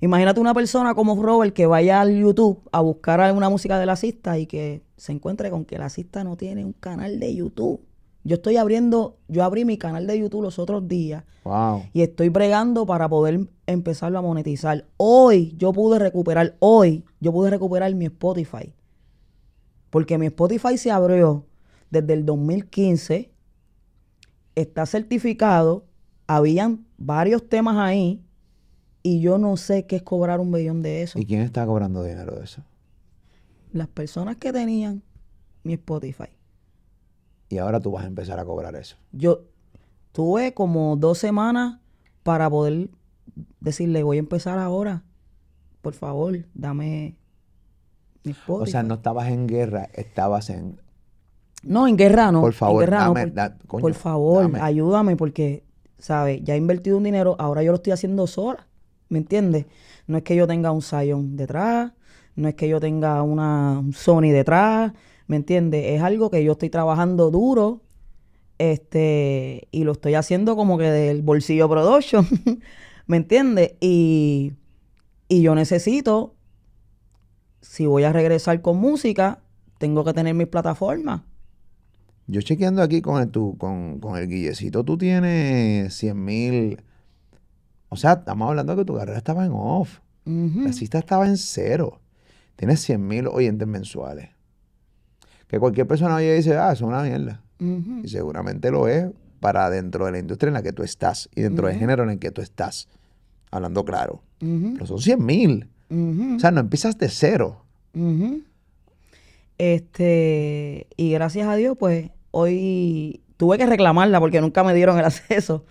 Imagínate una persona como Robert que vaya al YouTube a buscar alguna música de la cista y que se encuentre con que la cista no tiene un canal de YouTube. Yo estoy abriendo, yo abrí mi canal de YouTube los otros días. Y estoy bregando para poder empezarlo a monetizar. Hoy yo pude recuperar, hoy yo pude recuperar mi Spotify. Porque mi Spotify se abrió desde el 2015. Está certificado. Habían varios temas ahí. Y yo no sé qué es cobrar un billón de eso. ¿Y quién está cobrando dinero de eso? Las personas que tenían mi Spotify y ahora tú vas a empezar a cobrar eso. Yo tuve como dos semanas para poder decirle, voy a empezar ahora, por favor, dame mi esposo. O sea, no estabas en guerra, estabas en... No, en guerra no. Por favor, dame, por, por, favor, ayúdame porque, ¿sabes? Ya he invertido un dinero, ahora yo lo estoy haciendo sola, ¿me entiendes? No es que yo tenga un sion detrás, no es que yo tenga una, un Sony detrás, ¿Me entiendes? Es algo que yo estoy trabajando duro este, y lo estoy haciendo como que del bolsillo production, ¿me entiendes? Y, yo necesito, si voy a regresar con música, tengo que tener mis plataformas. Yo chequeando aquí con el, tu, con, con el guillecito, tú tienes 100 mil... O sea, estamos hablando que tu carrera estaba en off. La cita estaba en cero. Tienes 100 mil oyentes mensuales que cualquier persona oye y dice, ah, es una mierda. Y seguramente lo es para dentro de la industria en la que tú estás y dentro del género en el que tú estás. Hablando claro. Pero son 100 mil. O sea, no empiezas de cero. Este, y gracias a Dios, pues hoy tuve que reclamarla porque nunca me dieron el acceso,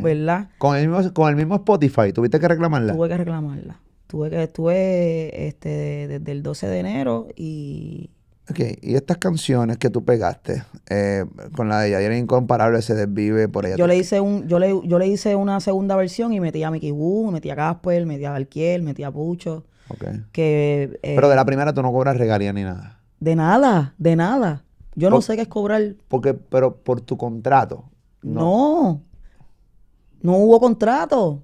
¿verdad? Con el, mismo, Spotify, ¿tuviste que reclamarla? Tuve que reclamarla. Tuve que, estuve este, desde el 12 de enero y Ok, y estas canciones que tú pegaste eh, con la de Yadira Incomparable se desvive por ella. Yo le hice un, yo le, yo le hice una segunda versión y metí a Mickey Wu, metí a Casper, metí a Alquiel, metí a Pucho. Ok. Que, eh, Pero de la primera tú no cobras regalías ni nada. De nada, de nada. Yo no sé qué es cobrar. Porque, pero por tu contrato. No, no hubo contrato.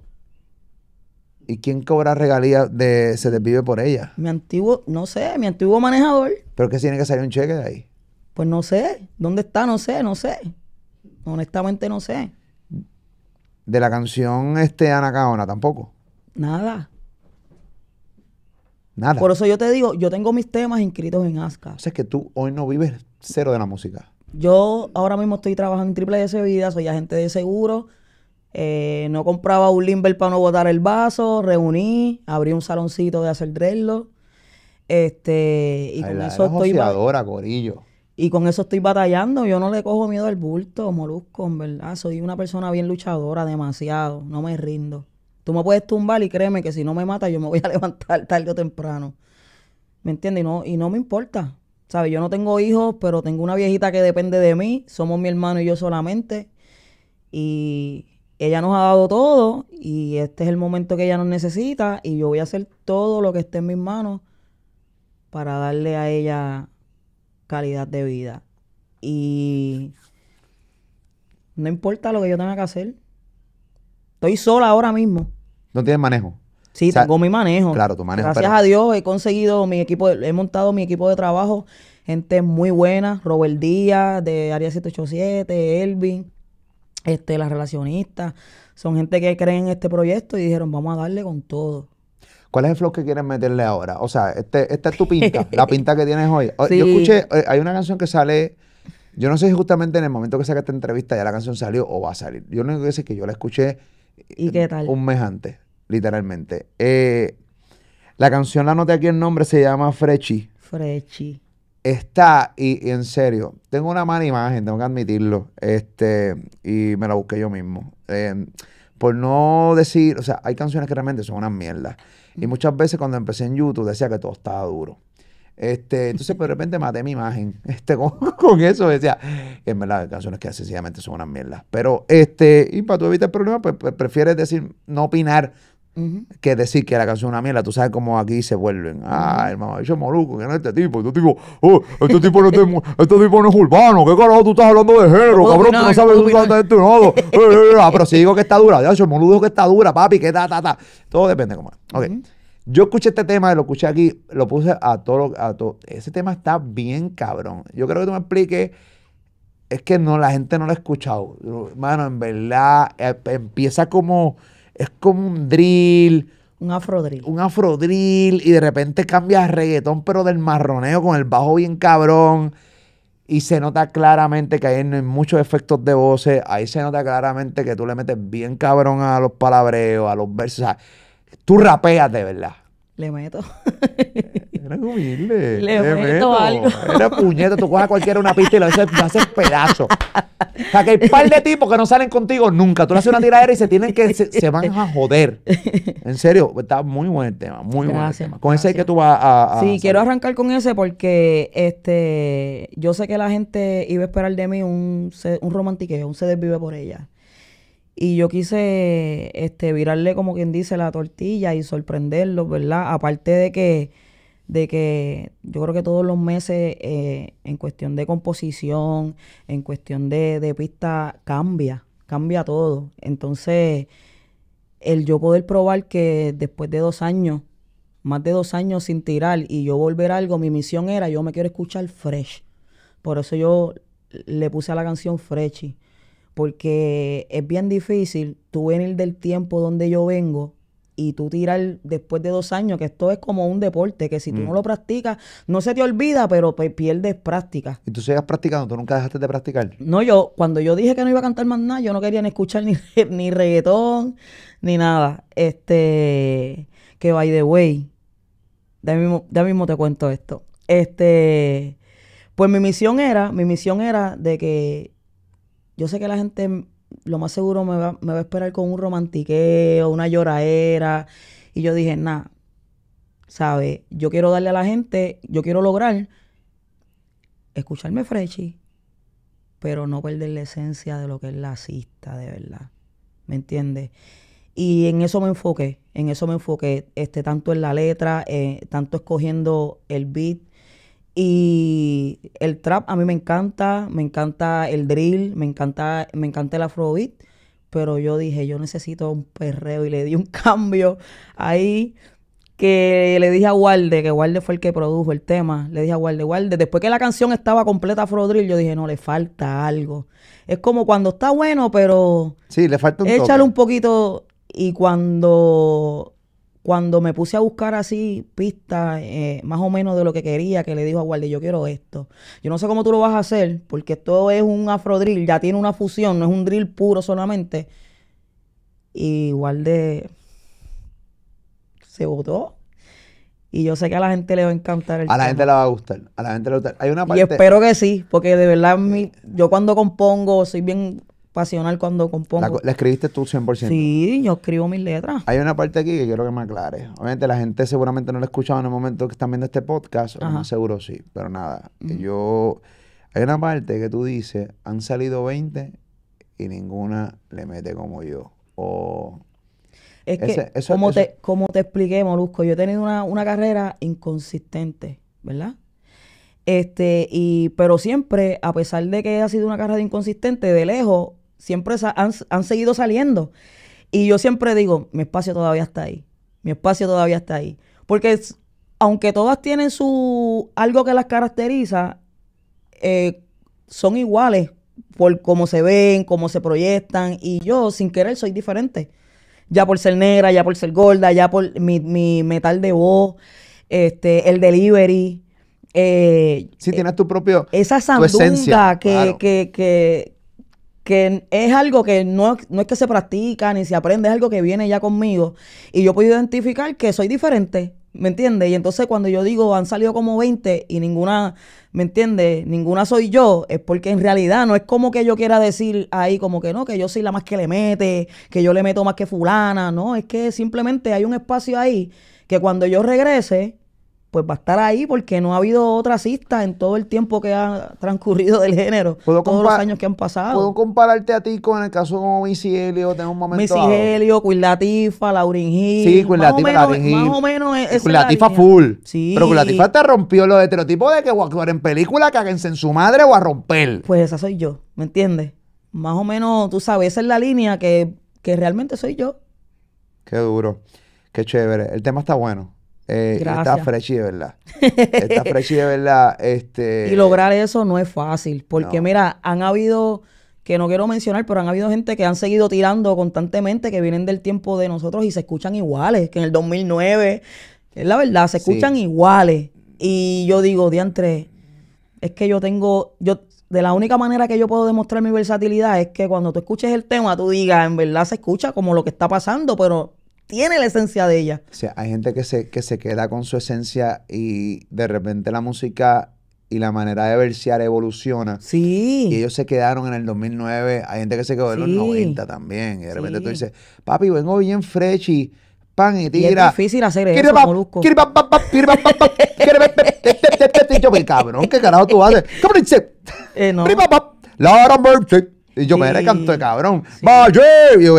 ¿Y quién cobra regalías de se desvive por ella? Mi antiguo, no sé, mi antiguo manejador. ¿Pero qué tiene que salir un cheque de ahí? Pues no sé. ¿Dónde está? No sé, no sé. Honestamente no sé. De la canción este Caona tampoco. Nada. Nada. Por eso yo te digo, yo tengo mis temas inscritos en ASCA. O sea, es que tú hoy no vives cero de la música. Yo ahora mismo estoy trabajando en Triple S Vida, soy agente de seguro eh, no compraba un limber para no botar el vaso, reuní, abrí un saloncito de hacer dreadlock. Este, y con eso estoy Y con eso estoy batallando. Yo no le cojo miedo al bulto, molusco, en verdad. Soy una persona bien luchadora, demasiado. No me rindo. Tú me puedes tumbar y créeme que si no me mata, yo me voy a levantar tarde o temprano. ¿Me entiendes? Y no, y no me importa. ¿Sabes? Yo no tengo hijos, pero tengo una viejita que depende de mí. Somos mi hermano y yo solamente. Y ella nos ha dado todo y este es el momento que ella nos necesita y yo voy a hacer todo lo que esté en mis manos para darle a ella calidad de vida. Y no importa lo que yo tenga que hacer. Estoy sola ahora mismo. ¿No tienes manejo? Sí, tengo mi manejo. Claro, tu manejo. Gracias a Dios he conseguido mi equipo, he montado mi equipo de trabajo, gente muy buena, Robert Díaz de Área 787, Elvin, este, las relacionistas, son gente que cree en este proyecto y dijeron, vamos a darle con todo. ¿Cuál es el flow que quieren meterle ahora? O sea, este, esta es tu pinta, la pinta que tienes hoy. Yo escuché, eh, hay una canción que sale, yo no sé si justamente en el momento que saca esta entrevista ya la canción salió o va a salir. Yo lo único que sé es que yo la escuché un mes antes, literalmente. Eh, la canción, la noté aquí el nombre, se llama Frechi. Frechi está, y, en serio, tengo una mala imagen, tengo que admitirlo, este, y me la busqué yo mismo. Em, por no decir, o sea, hay canciones que realmente son unas mierdas, Y muchas veces cuando empecé en YouTube decía que todo estaba duro. Este, entonces, de repente maté mi imagen este, con, eso. Decía, en verdad, hay canciones que sencillamente son unas mierdas. Pero, este, y para tú evitar problemas, pues, pues prefieres decir, no opinar que decir que la canción es una mierda. Tú sabes cómo aquí se vuelven. ay ah, hermano, yo maluco, que no es este tipo. Este tipo, oh, este, tipo no es, este tipo no es urbano. ¿Qué carajo tú estás hablando de género, cabrón? No, tú no sabes, tú sabes de nada. Eh, eh, eh, ah, pero si digo que está dura, yo moludo moludo que está dura, papi, que ta, ta, ta. Todo depende cómo es. Ok. Yo escuché este tema, lo escuché aquí, lo puse a todo, a todo. Ese tema está bien cabrón. Yo creo que tú me expliques. Es que no, la gente no lo ha escuchado. Mano, en verdad, empieza como es como un drill. Un afrodrill. Un afrodrill y de repente cambia a reggaetón, pero del marroneo con el bajo bien cabrón. Y se nota claramente que hay muchos efectos de voces. Ahí se nota claramente que tú le metes bien cabrón a los palabreos, a los versos. O sea, tú rapeas de verdad. Le meto. eran humildes. Le meto algo. Era puñeta, tú coges cualquiera una pista y lo haces, pedazo. O sea, que hay par de tipos que no salen contigo nunca. Tú le haces una tiradera y se tienen que, se, van a joder. En serio, está muy buen el tema, muy buen tema. Con ese que tú vas a, Sí, quiero arrancar con ese porque este yo sé que la gente iba a esperar de mí un, un romantiqueo, un se desvive por ella. Y yo quise este, virarle, como quien dice, la tortilla y sorprenderlo, ¿verdad? Aparte de que de que yo creo que todos los meses eh, en cuestión de composición, en cuestión de, pista, cambia, cambia todo. Entonces, el yo poder probar que después de dos años, más de dos años sin tirar y yo volver algo, mi misión era, yo me quiero escuchar fresh. Por eso yo le puse a la canción Freshy, porque es bien difícil tú venir del tiempo donde yo vengo y tú tirar después de dos años, que esto es como un deporte, que si tú no mm. lo practicas, no se te olvida, pero pierdes práctica. ¿Y tú sigas practicando? ¿Tú nunca dejaste de practicar? No, yo, cuando yo dije que no iba a cantar más nada, yo no quería ni escuchar ni, ni reggaetón, ni nada. Este, que by the way, ya mismo, ya mismo te cuento esto. Este, pues mi misión era, mi misión era de que yo sé que la gente lo más seguro me va, me va a esperar con un romantiqueo, una lloraera. Y yo dije, nada, ¿sabes? Yo quiero darle a la gente, yo quiero lograr escucharme Frechi, pero no perder la esencia de lo que es la cista, de verdad. ¿Me entiendes? Y en eso me enfoqué, en eso me enfoqué, este, tanto en la letra, eh, tanto escogiendo el beat, y el trap a mí me encanta, me encanta el drill, me encanta, me encanta el afrobeat, pero yo dije, yo necesito un perreo y le di un cambio ahí que le dije a Walde, que Walde fue el que produjo el tema, le dije a Walde, Walde, después que la canción estaba completa drill yo dije, no, le falta algo. Es como cuando está bueno, pero... Sí, le falta un Échale un poquito y cuando cuando me puse a buscar así pistas eh, más o menos de lo que quería, que le dijo a Guardia, yo quiero esto. Yo no sé cómo tú lo vas a hacer, porque esto es un afrodrill, ya tiene una fusión, no es un drill puro solamente. Y de se votó. Y yo sé que a la gente le va a encantar el A la gente le va a gustar. A la gente le va a gustar. Hay una parte... Y espero que sí, porque de verdad mi, yo cuando compongo soy bien pasional cuando compongo. La, escribiste tú 100%? Sí, yo escribo mis letras. Hay una parte aquí que quiero que me aclare Obviamente la gente seguramente no lo ha escuchado en el momento que están viendo este podcast, seguro sí, pero nada. Yo... Hay una parte que tú dices, han salido 20 y ninguna le mete como yo. O... Es que, como, Te, como te expliqué, Molusco, yo he tenido una, una carrera inconsistente, ¿verdad? Este, y, pero siempre, a pesar de que ha sido una carrera inconsistente, de lejos siempre han, seguido saliendo. Y yo siempre digo, mi espacio todavía está ahí. Mi espacio todavía está ahí. Porque aunque todas tienen su algo que las caracteriza, eh, son iguales por cómo se ven, cómo se proyectan. Y yo, sin querer, soy diferente. Ya por ser negra, ya por ser gorda, ya por mi, mi metal de voz, este, el delivery. Eh, tienes eh, tu propio. Esa sandunga que, que, que, que es algo que no, no, es que se practica ni se aprende, es algo que viene ya conmigo. Y yo puedo identificar que soy diferente, ¿me entiendes? Y entonces cuando yo digo han salido como 20 y ninguna, ¿me entiendes? Ninguna soy yo, es porque en realidad no es como que yo quiera decir ahí como que no, que yo soy la más que le mete, que yo le meto más que fulana, no, es que simplemente hay un espacio ahí que cuando yo regrese, pues va a estar ahí porque no ha habido otra cista en todo el tiempo que ha transcurrido del género, todos los años que han pasado. Puedo compararte a ti con el caso de Missy Helio? un momento Missy Helio, Latifah, Sí, Queen Más o menos es Queen full. Sí. Pero Queen te rompió los estereotipos de que actuar en película, cáguense en su madre o a romper. Pues esa soy yo, ¿me entiendes? Más o menos, tú sabes, esa es la línea que, que realmente soy yo. Qué duro, qué chévere. El tema está bueno. Eh, está fresh de verdad. Está de verdad. Este, y lograr eso no es fácil, porque mira, han habido, que no quiero mencionar, pero han habido gente que han seguido tirando constantemente, que vienen del tiempo de nosotros y se escuchan iguales, que en el 2009, es la verdad, se escuchan iguales. Y yo digo, diantre, es que yo tengo, yo de la única manera que yo puedo demostrar mi versatilidad es que cuando tú escuches el tema, tú digas, en verdad se escucha como lo que está pasando, pero tiene la esencia de ella. O sea, hay gente que se, que se queda con su esencia y de repente la música y la manera de versear evoluciona. Sí. Y ellos se quedaron en el 2009. Hay gente que se quedó en los 90 también. Y de repente tú dices, papi, vengo bien fresh y pan y tira. Y es difícil hacer eso, Yo, mi cabrón, ¿qué carajo tú haces? ¿Cómo dice? Eh, no. Laura Merchant. Y yo, me recanto, canto de cabrón. Sí. Y yo,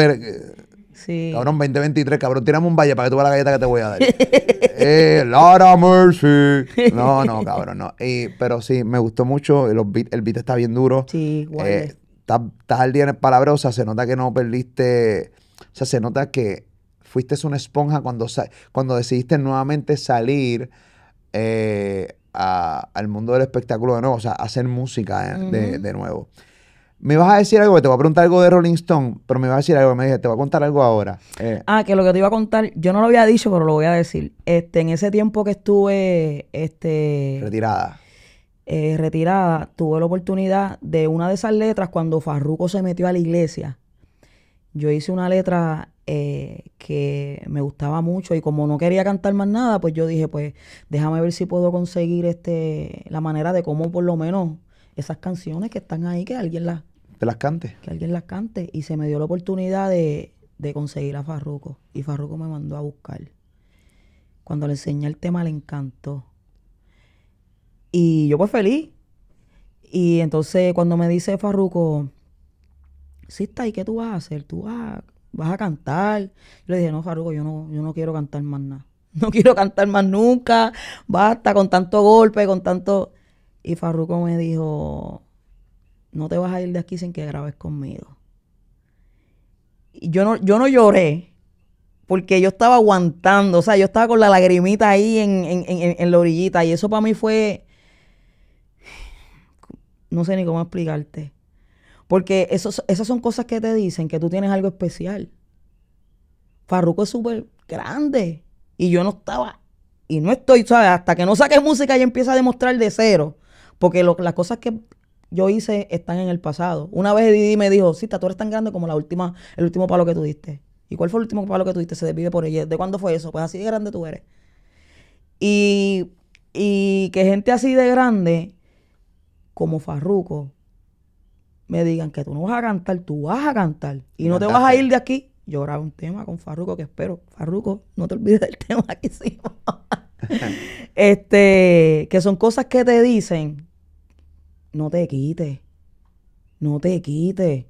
Cabrón, 2023, cabrón, tirame un valle para que tú veas la galleta que te voy a dar. eh, Lara Mercy. No, no, cabrón, no. Y, pero sí, me gustó mucho. el beat está bien duro. Sí, guay. Eh, estás, al día en el o sea, se nota que no perdiste. O sea, se nota que fuiste una esponja cuando, cuando decidiste nuevamente salir eh, al mundo del espectáculo de nuevo, o sea, hacer música eh, de nuevo me vas a decir algo, te voy a preguntar algo de Rolling Stone, pero me vas a decir algo, me dije, te voy a contar algo ahora. Eh, ah, que lo que te iba a contar, yo no lo había dicho, pero lo voy a decir. Este, en ese tiempo que estuve, este... Retirada. Eh, retirada, tuve la oportunidad de una de esas letras cuando Farruco se metió a la iglesia. Yo hice una letra eh, que me gustaba mucho y como no quería cantar más nada, pues yo dije, pues déjame ver si puedo conseguir este la manera de cómo por lo menos esas canciones que están ahí, que alguien las te las cante. Que alguien las cante. Y se me dio la oportunidad de, conseguir a Farruco. Y Farruco me mandó a buscar. Cuando le enseñé el tema le encantó. Y yo pues feliz. Y entonces cuando me dice Farruco, sí está, ahí? qué tú vas a hacer? ¿Tú vas a, cantar? Yo le dije, no, Farruco, yo no, yo no quiero cantar más nada. No quiero cantar más nunca. Basta con tanto golpe, con tanto... Y Farruco me dijo, no te vas a ir de aquí sin que grabes conmigo. Y yo no, yo no lloré porque yo estaba aguantando, o sea, yo estaba con la lagrimita ahí en, la orillita y eso para mí fue, no sé ni cómo explicarte. Porque esas son cosas que te dicen que tú tienes algo especial. Farruko es súper grande. Y yo no estaba. Y no estoy, ¿sabes? Hasta que no saques música y empieza a demostrar de cero. Porque las cosas que yo hice están en el pasado. Una vez Didi me dijo, Sita, tú eres tan grande como la última, el último palo que tú diste. ¿Y cuál fue el último palo que tú diste? Se desvive por ella. ¿De cuándo fue eso? Pues así de grande tú eres. Y, y que gente así de grande, como Farruco, me digan que tú no vas a cantar, tú vas a cantar. Y no te vas a ir de aquí. Yo un tema con Farruco que espero. Farruco, no te olvides del tema que hicimos. este, que son cosas que te dicen no te quites. No te quites.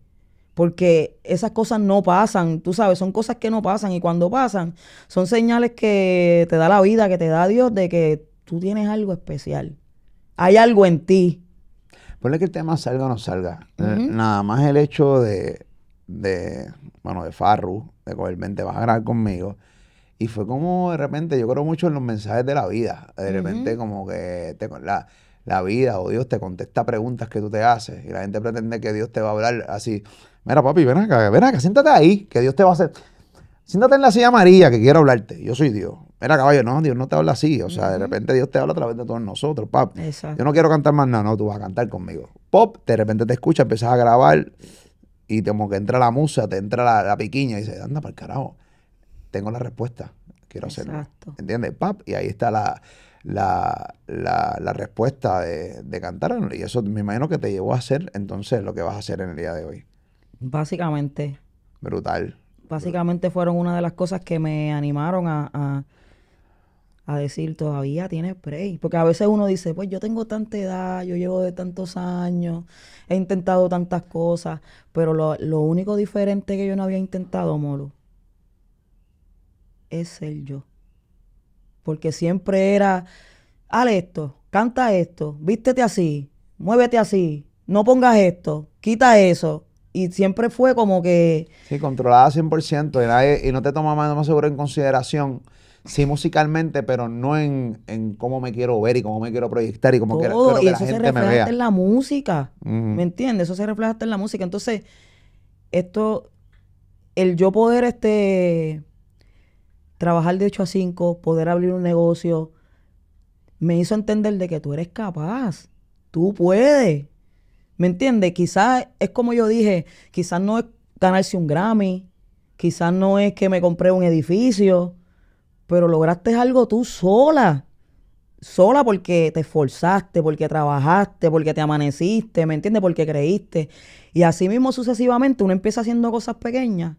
Porque esas cosas no pasan, tú sabes, son cosas que no pasan y cuando pasan son señales que te da la vida, que te da Dios de que tú tienes algo especial. Hay algo en ti. Ponle que el tema salga o no salga. Eh, nada más el hecho de, de, bueno, de Farru, de cogerme, te vas a grabar conmigo. Y fue como de repente, yo creo mucho en los mensajes de la vida. De repente, como que te, la, la vida o Dios te contesta preguntas que tú te haces y la gente pretende que Dios te va a hablar así. Mira, papi, ven acá, ven acá, siéntate ahí, que Dios te va a hacer. Siéntate en la silla María que quiero hablarte. Yo soy Dios. Mira, caballo, no, Dios no te habla así. O sea, de repente Dios te habla a través de todos nosotros, pap. Yo no quiero cantar más nada, no, no, tú vas a cantar conmigo. Pop, de repente te escucha, empiezas a grabar y como que entra la musa, te entra la, piquiña y dices, anda para el carajo, tengo la respuesta, quiero hacerlo. Exacto. ¿Entiendes? Pap, y ahí está la, la, la, la respuesta de, cantar. Y eso me imagino que te llevó a hacer entonces lo que vas a hacer en el día de hoy. Básicamente. Brutal. Básicamente fueron una de las cosas que me animaron a, a, decir, todavía tienes spray. Porque a veces uno dice, pues yo tengo tanta edad, yo llevo de tantos años, he intentado tantas cosas, pero lo, lo único diferente que yo no había intentado, Molo, es ser yo porque siempre era, haz esto, canta esto, vístete así, muévete así, no pongas esto, quita eso. Y siempre fue como que... Sí, controlada 100% y, eh, y no te toma más seguro en consideración sí musicalmente, pero no en, cómo me quiero ver y cómo me quiero proyectar y cómo quiero que, y eso se refleja hasta en la música, ¿me entiendes? Eso se refleja hasta en la música. Entonces, esto, el yo poder este trabajar de 8 a 5, poder abrir un negocio, me hizo entender de que tú eres capaz, tú puedes. ¿Me entiendes? Quizás es como yo dije, quizás no es ganarse un Grammy, quizás no es que me compré un edificio, pero lograste algo tú sola. Sola porque te esforzaste, porque trabajaste, porque te amaneciste, ¿me entiendes? Porque creíste. Y así mismo sucesivamente uno empieza haciendo cosas pequeñas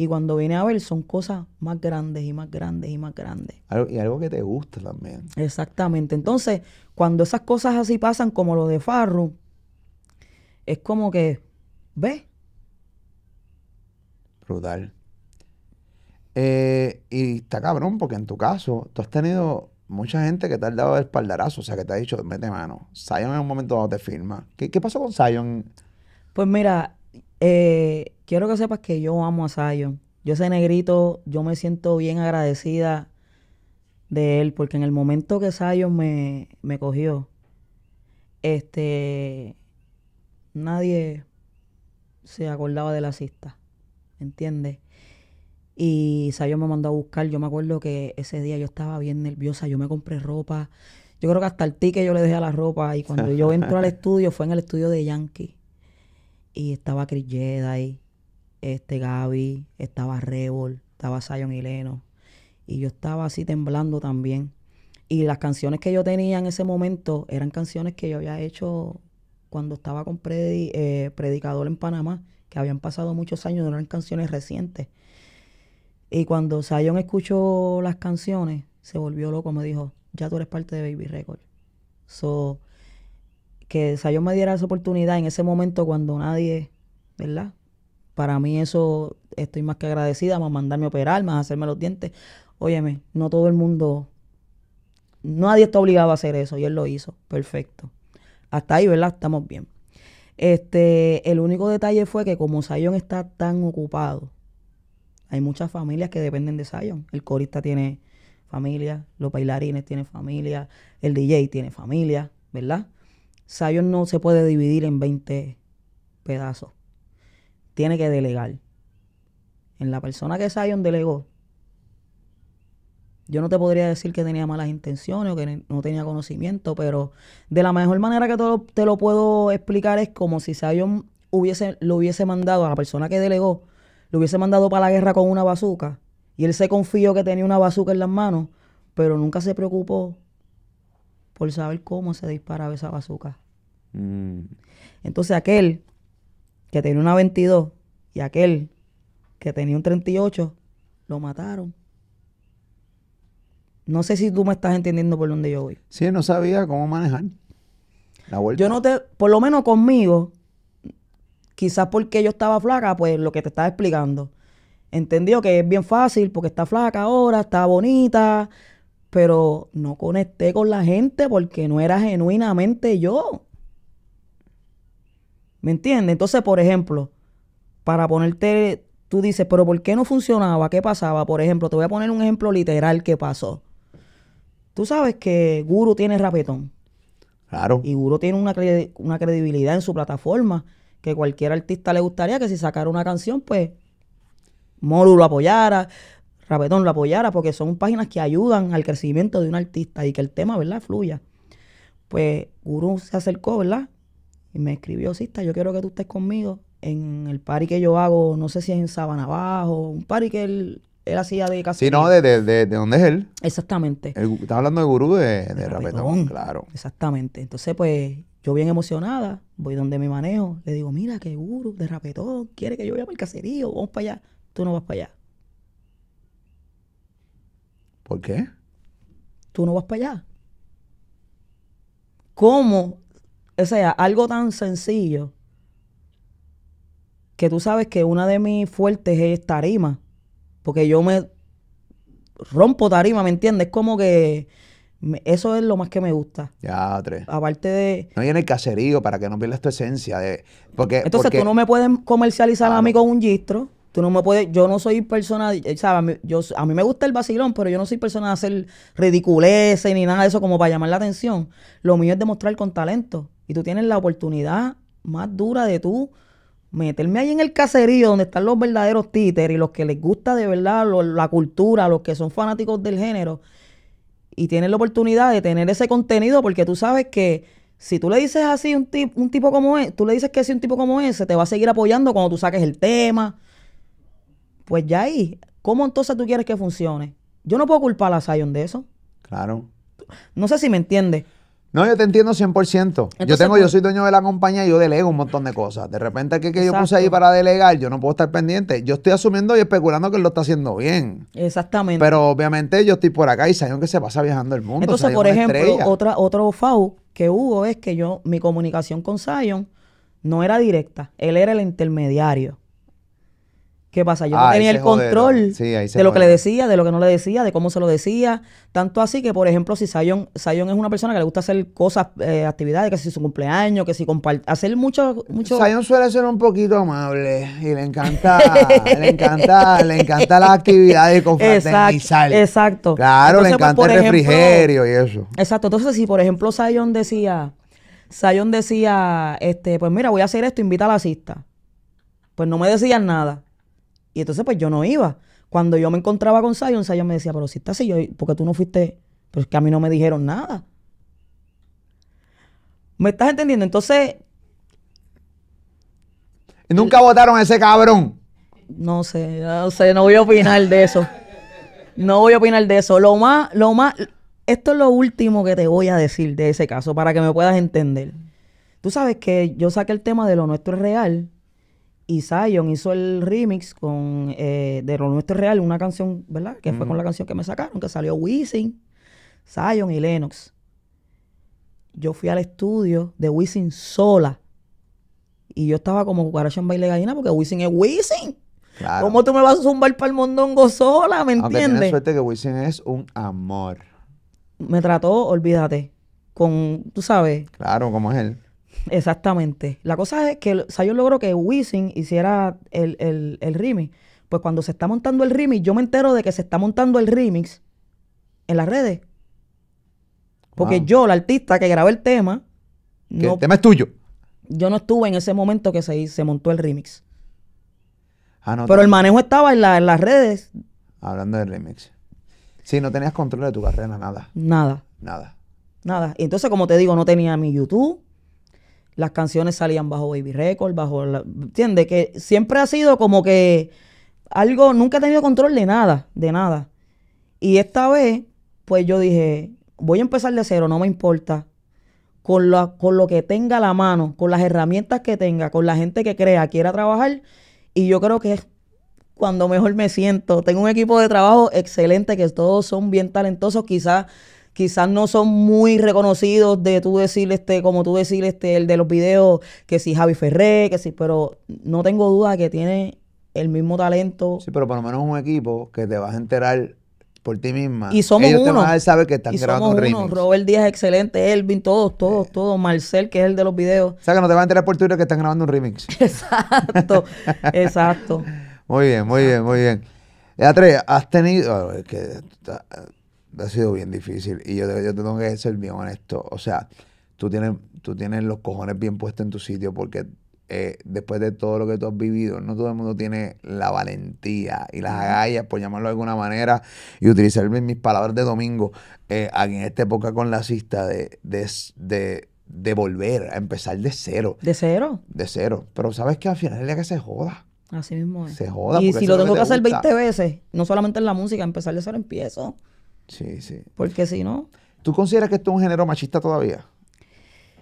y cuando viene a ver, son cosas más grandes y más grandes y más grandes. y algo que te gusta también. Exactamente. Entonces, cuando esas cosas así pasan, como lo de Farro, es como que, ¿ves? Brutal. Eh, y está cabrón, porque en tu caso, tú has tenido mucha gente que te ha dado el espaldarazo, o sea, que te ha dicho, mete mano. Sion en un momento dado te firma. ¿Qué, qué pasó con Sion? Pues mira, eh, quiero que sepas que yo amo a Zion. Yo ese negrito, yo me siento bien agradecida de él, porque en el momento que Zion me, cogió, este, nadie se acordaba de la cista, ¿entiendes? Y Zion me mandó a buscar, yo me acuerdo que ese día yo estaba bien nerviosa, yo me compré ropa, yo creo que hasta el ticket yo le dejé a la ropa, y cuando yo entro al estudio, fue en el estudio de Yankee. Y estaba Chris Jedi, este Gaby, estaba Rebel, estaba Zion y Leno. Y yo estaba así temblando también. Y las canciones que yo tenía en ese momento eran canciones que yo había hecho cuando estaba con eh, Predicador en Panamá, que habían pasado muchos años, no eran canciones recientes. Y cuando Zion escuchó las canciones, se volvió loco, me dijo, ya tú eres parte de Baby Record. So, que o me diera esa oportunidad en ese momento cuando nadie, ¿verdad? Para mí eso, estoy más que agradecida, más mandarme a operar, más hacerme los dientes. Óyeme, no todo el mundo, nadie está obligado a hacer eso y él lo hizo, perfecto. Hasta ahí, ¿verdad? Estamos bien. Este, el único detalle fue que como Sayón está tan ocupado, hay muchas familias que dependen de Sayón. El corista tiene familia, los bailarines tienen familia, el DJ tiene familia, ¿verdad? Sion no se puede dividir en 20 pedazos. Tiene que delegar. En la persona que Sion delegó, yo no te podría decir que tenía malas intenciones o que no tenía conocimiento, pero de la mejor manera que te lo, puedo explicar es como si Sion hubiese, lo hubiese mandado a la persona que delegó, lo hubiese mandado para la guerra con una bazuca y él se confió que tenía una bazuca en las manos, pero nunca se preocupó por saber cómo se disparaba esa bazooka. Mm. Entonces aquel que tenía una 22 y aquel que tenía un 38 lo mataron. No sé si tú me estás entendiendo por dónde yo voy. Sí, no sabía cómo manejar la vuelta. Yo no te, por lo menos conmigo, quizás porque yo estaba flaca, pues lo que te estaba explicando. Entendió que es bien fácil porque está flaca ahora, está bonita, pero no conecté con la gente porque no era genuinamente yo. ¿Me entiendes? Entonces, por ejemplo, para ponerte, tú dices, pero ¿por qué no funcionaba? ¿Qué pasaba? Por ejemplo, te voy a poner un ejemplo literal que pasó. Tú sabes que Guru tiene rapetón. Claro. Y Guru tiene una, credibilidad en su plataforma que cualquier artista le gustaría que si sacara una canción, pues Moru lo apoyara. Rapetón lo apoyara, porque son páginas que ayudan al crecimiento de un artista y que el tema, ¿verdad?, fluya. Pues Guru se acercó, ¿verdad? Y me escribió, Sista, yo quiero que tú estés conmigo en el party que yo hago, no sé si es en Sabana Bajo, un party que él, él hacía de casi. Sí, no, de, de, dónde es él. Exactamente. Estaba hablando de Guru de, Rapetón, claro. Exactamente. Entonces, pues yo bien emocionada, voy donde me manejo, le digo, mira que Guru de Rapetón quiere que yo vaya al el caserío, vamos para allá. Tú no vas para allá. ¿Por qué? Tú no vas para allá. ¿Cómo? O sea, algo tan sencillo que tú sabes que una de mis fuertes es tarima. Porque yo me rompo tarima, ¿me entiendes? Es como que eso es lo más que me gusta. Ya, tres. Aparte de. No viene el caserío para que no pierdas tu esencia. De, porque, Entonces tú no me puedes comercializar a mí con un gistro. Tú no me puedes, yo no soy persona, eh, Yo, a mí me gusta el vacilón, pero yo no soy persona de hacer ridiculeces ni nada de eso como para llamar la atención. Lo mío es demostrar con talento. Y tú tienes la oportunidad más dura de tú meterme ahí en el caserío donde están los verdaderos títeres y los que les gusta de verdad la cultura, los que son fanáticos del género. Y tienes la oportunidad de tener ese contenido porque tú sabes que si tú le dices así un, tipo un tipo como ese, tú le dices que si un tipo como ese te va a seguir apoyando cuando tú saques el tema pues ya ahí, ¿cómo entonces tú quieres que funcione? Yo no puedo culpar a Zion de eso. Claro. No sé si me entiende. No, yo te entiendo 100%. yo tengo, yo pues soy dueño de la compañía y yo delego un montón de cosas. De repente, ¿qué que yo puse ahí para delegar? Yo no puedo estar pendiente. Yo estoy asumiendo y especulando que él lo está haciendo bien. Exactamente. Pero obviamente yo estoy por acá y Sion que se pasa viajando el mundo. Entonces, por ejemplo, otra, otro FAU que hubo es que yo, mi comunicación con Sion no era directa. Él era el intermediario. ¿Qué pasa? Yo no ah, tenía el control de lo que le decía, de lo que no le decía, de cómo se lo decía. Tanto así que, por ejemplo, si Sayon, Sayon es una persona que le gusta hacer cosas, eh, actividades, que si su cumpleaños, que si comparte, hacer mucho, mucho... Sayon suele ser un poquito amable y le encanta, le encanta, le encanta las actividades con Exacto. exacto. Claro, le pues, encanta el refrigerio y eso. Exacto. Entonces, si por ejemplo Sayon decía, Sayon decía, este, pues mira, voy a hacer esto, invita a la cista. Pues no me decían nada. Y entonces, pues yo no iba. Cuando yo me encontraba con Zion, Zion me decía, pero si estás así, yo, porque tú no fuiste, es que a mí no me dijeron nada. ¿Me estás entendiendo? Entonces. Nunca votaron ese cabrón. No sé, no sé, no voy a opinar de eso. No voy a opinar de eso. Lo más, lo más, esto es lo último que te voy a decir de ese caso para que me puedas entender. Tú sabes que yo saqué el tema de lo nuestro es real y Zion hizo el remix con eh, de Lo Nuestro Real, una canción, ¿verdad? Que fue con la canción que me sacaron, que salió Wisin, Zion y Lennox. Yo fui al estudio de Wisin sola. Y yo estaba como cucaracha en baile gallina porque Wisin es Wisin. Claro. ¿Cómo tú me vas a zumbar para el mondongo sola? ¿Me entiendes? suerte que Wisin es un amor. Me trató, olvídate, con, tú sabes. Claro, como es él Exactamente. La cosa es que yo logro que Wisin hiciera el, remix. Pues cuando se está montando el remix, yo me entero de que se está montando el remix en las redes. Porque yo, la artista que grabó el tema. el tema es tuyo. Yo no estuve en ese momento que se, se montó el remix. Ah, no, Pero el manejo estaba en, en las redes. Hablando del remix. Sí, no tenías control de tu carrera, nada. Nada. Nada. Nada. Y entonces, como te digo, no tenía mi YouTube las canciones salían bajo Baby Record, bajo... La, ¿Entiendes? Que siempre ha sido como que algo... Nunca he tenido control de nada, de nada. Y esta vez, pues yo dije, voy a empezar de cero, no me importa. Con, la, con lo que tenga la mano, con las herramientas que tenga, con la gente que crea, quiera trabajar. Y yo creo que es cuando mejor me siento. Tengo un equipo de trabajo excelente, que todos son bien talentosos. Quizás quizás no son muy reconocidos de tú decir, este, como tú decir, este, el de los videos, que si Javi Ferré, que si, pero no tengo duda que tiene el mismo talento. Sí, pero por lo menos un equipo que te vas a enterar por ti misma. Y somos Ellos uno. te van a saber que están y grabando somos uno. Robert Díaz es excelente, Elvin, todos, todos, eh. todos. Marcel, que es el de los videos. O sea, que no te van a enterar por Twitter que están grabando un remix. exacto, exacto. Muy bien, muy bien, muy bien. Atre, has tenido... Oh, que, ha sido bien difícil. Y yo, te, tengo que ser bien honesto. O sea, tú tienes, tú tienes los cojones bien puestos en tu sitio porque eh, después de todo lo que tú has vivido, no todo el mundo tiene la valentía y las agallas, por llamarlo de alguna manera, y utilizar mis palabras de domingo eh, aquí en esta época con la cista de, de, de, volver a empezar de cero. ¿De cero? De cero. Pero sabes que al final es día que se joda. Así mismo es. Se joda. Y si lo tengo que, hacer 20 veces, no solamente en la música, empezar de cero empiezo. Sí, sí. Porque si no... ¿Tú consideras que esto es un género machista todavía?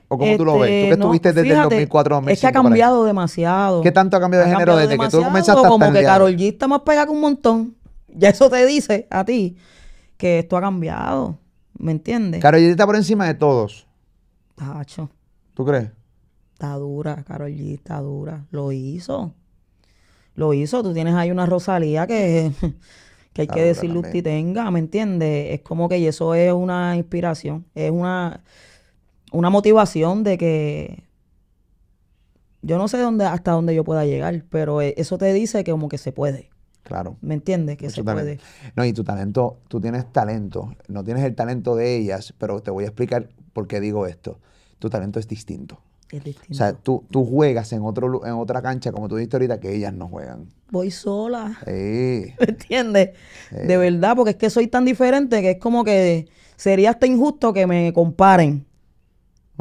¿O cómo tú lo ves? Este, tú que estuviste desde el 2004 2005. Es que ha cambiado demasiado. ¿Qué tanto ha cambiado de género desde que tú comenzaste a Como que Carol G está más pegada que un montón. Ya eso te dice a ti que esto ha cambiado. ¿Me entiendes? Carol G está por encima de todos. Tacho. ¿Tú crees? Está dura, Carol G está dura. Lo hizo. Lo hizo. Tú tienes ahí una Rosalía que que hay que decir tenga, ¿me entiendes? Es como que eso es una inspiración, es una, una motivación de que yo no sé dónde, hasta dónde yo pueda llegar, pero e, eso te dice que como que se puede. Claro. ¿Me entiendes? Que se puede. No, y tu talento, tú tienes talento, no tienes el talento de ellas, pero te voy a explicar por qué digo esto. Tu talento es distinto. O sea, tú, juegas en, otro, en otra cancha, como tú dijiste ahorita, que ellas no juegan. Voy sola. Sí. ¿Me entiendes? De verdad, porque es que soy tan diferente que es como que sería hasta injusto que me comparen.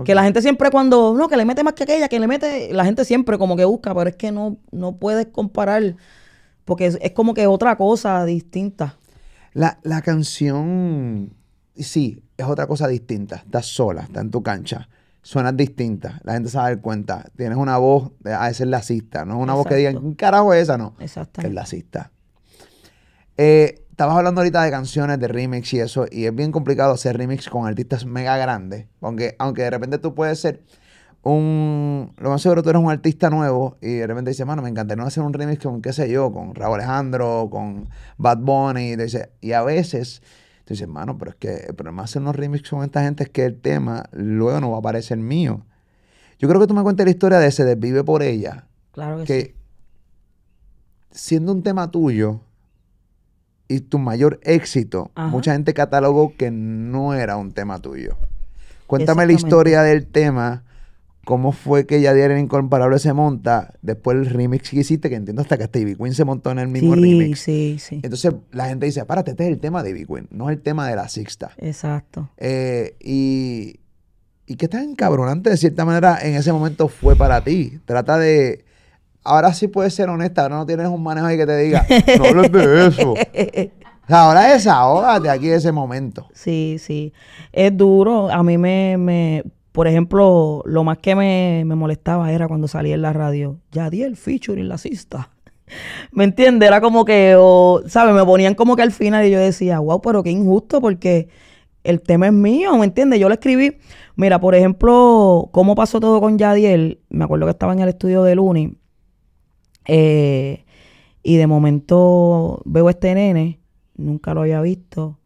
Que la gente siempre cuando, no, que le mete más que aquella, que le mete, la gente siempre como que busca, pero es que no, no puedes comparar, porque es, como que es otra cosa distinta. La, la, canción, sí, es otra cosa distinta. Estás sola, estás en tu cancha suenas distinta. La gente se va a dar cuenta. Tienes una voz, eh, a veces lacista, No es una voz que digan, carajo esa? No. Que Es lacista. Eh, estabas hablando ahorita de canciones, de remix y eso. Y es bien complicado hacer remix con artistas mega grandes. Aunque, aunque de repente tú puedes ser un. Lo más seguro tú eres un artista nuevo y de repente dices, mano, me encantaría hacer un remix con, qué sé yo, con Raúl Alejandro, con Bad Bunny. y a veces entonces, hermano, pero es que el problema de hacer unos remix con esta gente es que el tema luego no va a parecer mío. Yo creo que tú me cuentes la historia de Se desvive por ella. Claro que, que siendo un tema tuyo y tu mayor éxito, mucha gente catalogó que no era un tema tuyo. Cuéntame la historia del tema cómo fue que ya diario Incomparable se monta, después el remix que hiciste, que entiendo hasta que Stevie Queen se montó en el mismo remix. Sí, sí. sí. Entonces la gente dice, párate, este es el tema de Stevie no es el tema de la sexta. Exacto. Eh, y, y qué tan encabronante de cierta manera en ese momento fue para ti. Trata de... Ahora sí puedes ser honesta, ahora no tienes un manejo ahí que te diga, no hables de eso. Ahora es ahora de aquí, ese momento. Sí, sí. Es duro. A mí me, me por ejemplo, lo más que me, molestaba era cuando salía en la radio, Yadiel, di el featuring la cista. ¿Me entiendes? Era como que, o, ¿sabes? Me ponían como que al final y yo decía, wow, pero qué injusto porque el tema es mío, ¿me entiendes? Yo lo escribí. Mira, por ejemplo, cómo pasó todo con Yadiel. Me acuerdo que estaba en el estudio de Luni. Eh, y de momento veo este nene, nunca lo había visto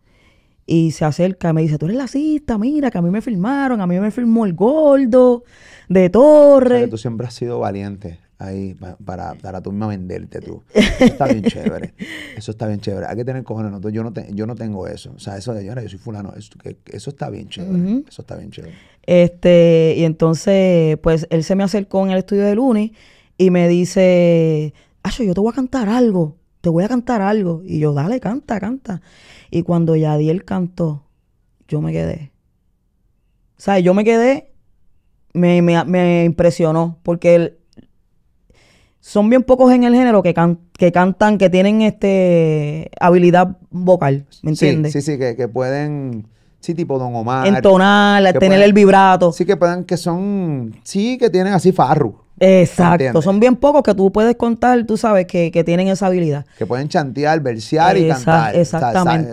y se acerca y me dice, tú eres la cita, mira, que a mí me firmaron, a mí me filmó el gordo de Torre. O tú siempre has sido valiente ahí para, para, tú misma venderte tú. Eso está bien chévere. Eso está bien chévere. Hay que tener cojones. No, yo, no yo no tengo eso. O sea, eso de yo, yo soy fulano. Eso, eso está bien chévere. Eso está bien chévere. Este, y entonces, pues él se me acercó en el estudio de Luni y me dice, Acho, yo te voy a cantar algo. Te voy a cantar algo. Y yo, dale, canta, canta. Y cuando Yadiel cantó, yo me quedé. O sea, yo me quedé, me, me, impresionó, porque son bien pocos en el género que, que cantan, que tienen este habilidad vocal, ¿me entiendes? Sí, sí, que, que pueden Sí, tipo Don Omar. Entonar, tener el vibrato. Sí, que puedan, que son, sí, que tienen así farru. Exacto, son bien pocos que tú puedes contar, tú sabes, que, tienen esa habilidad. Que pueden chantear, versear y cantar. Exactamente.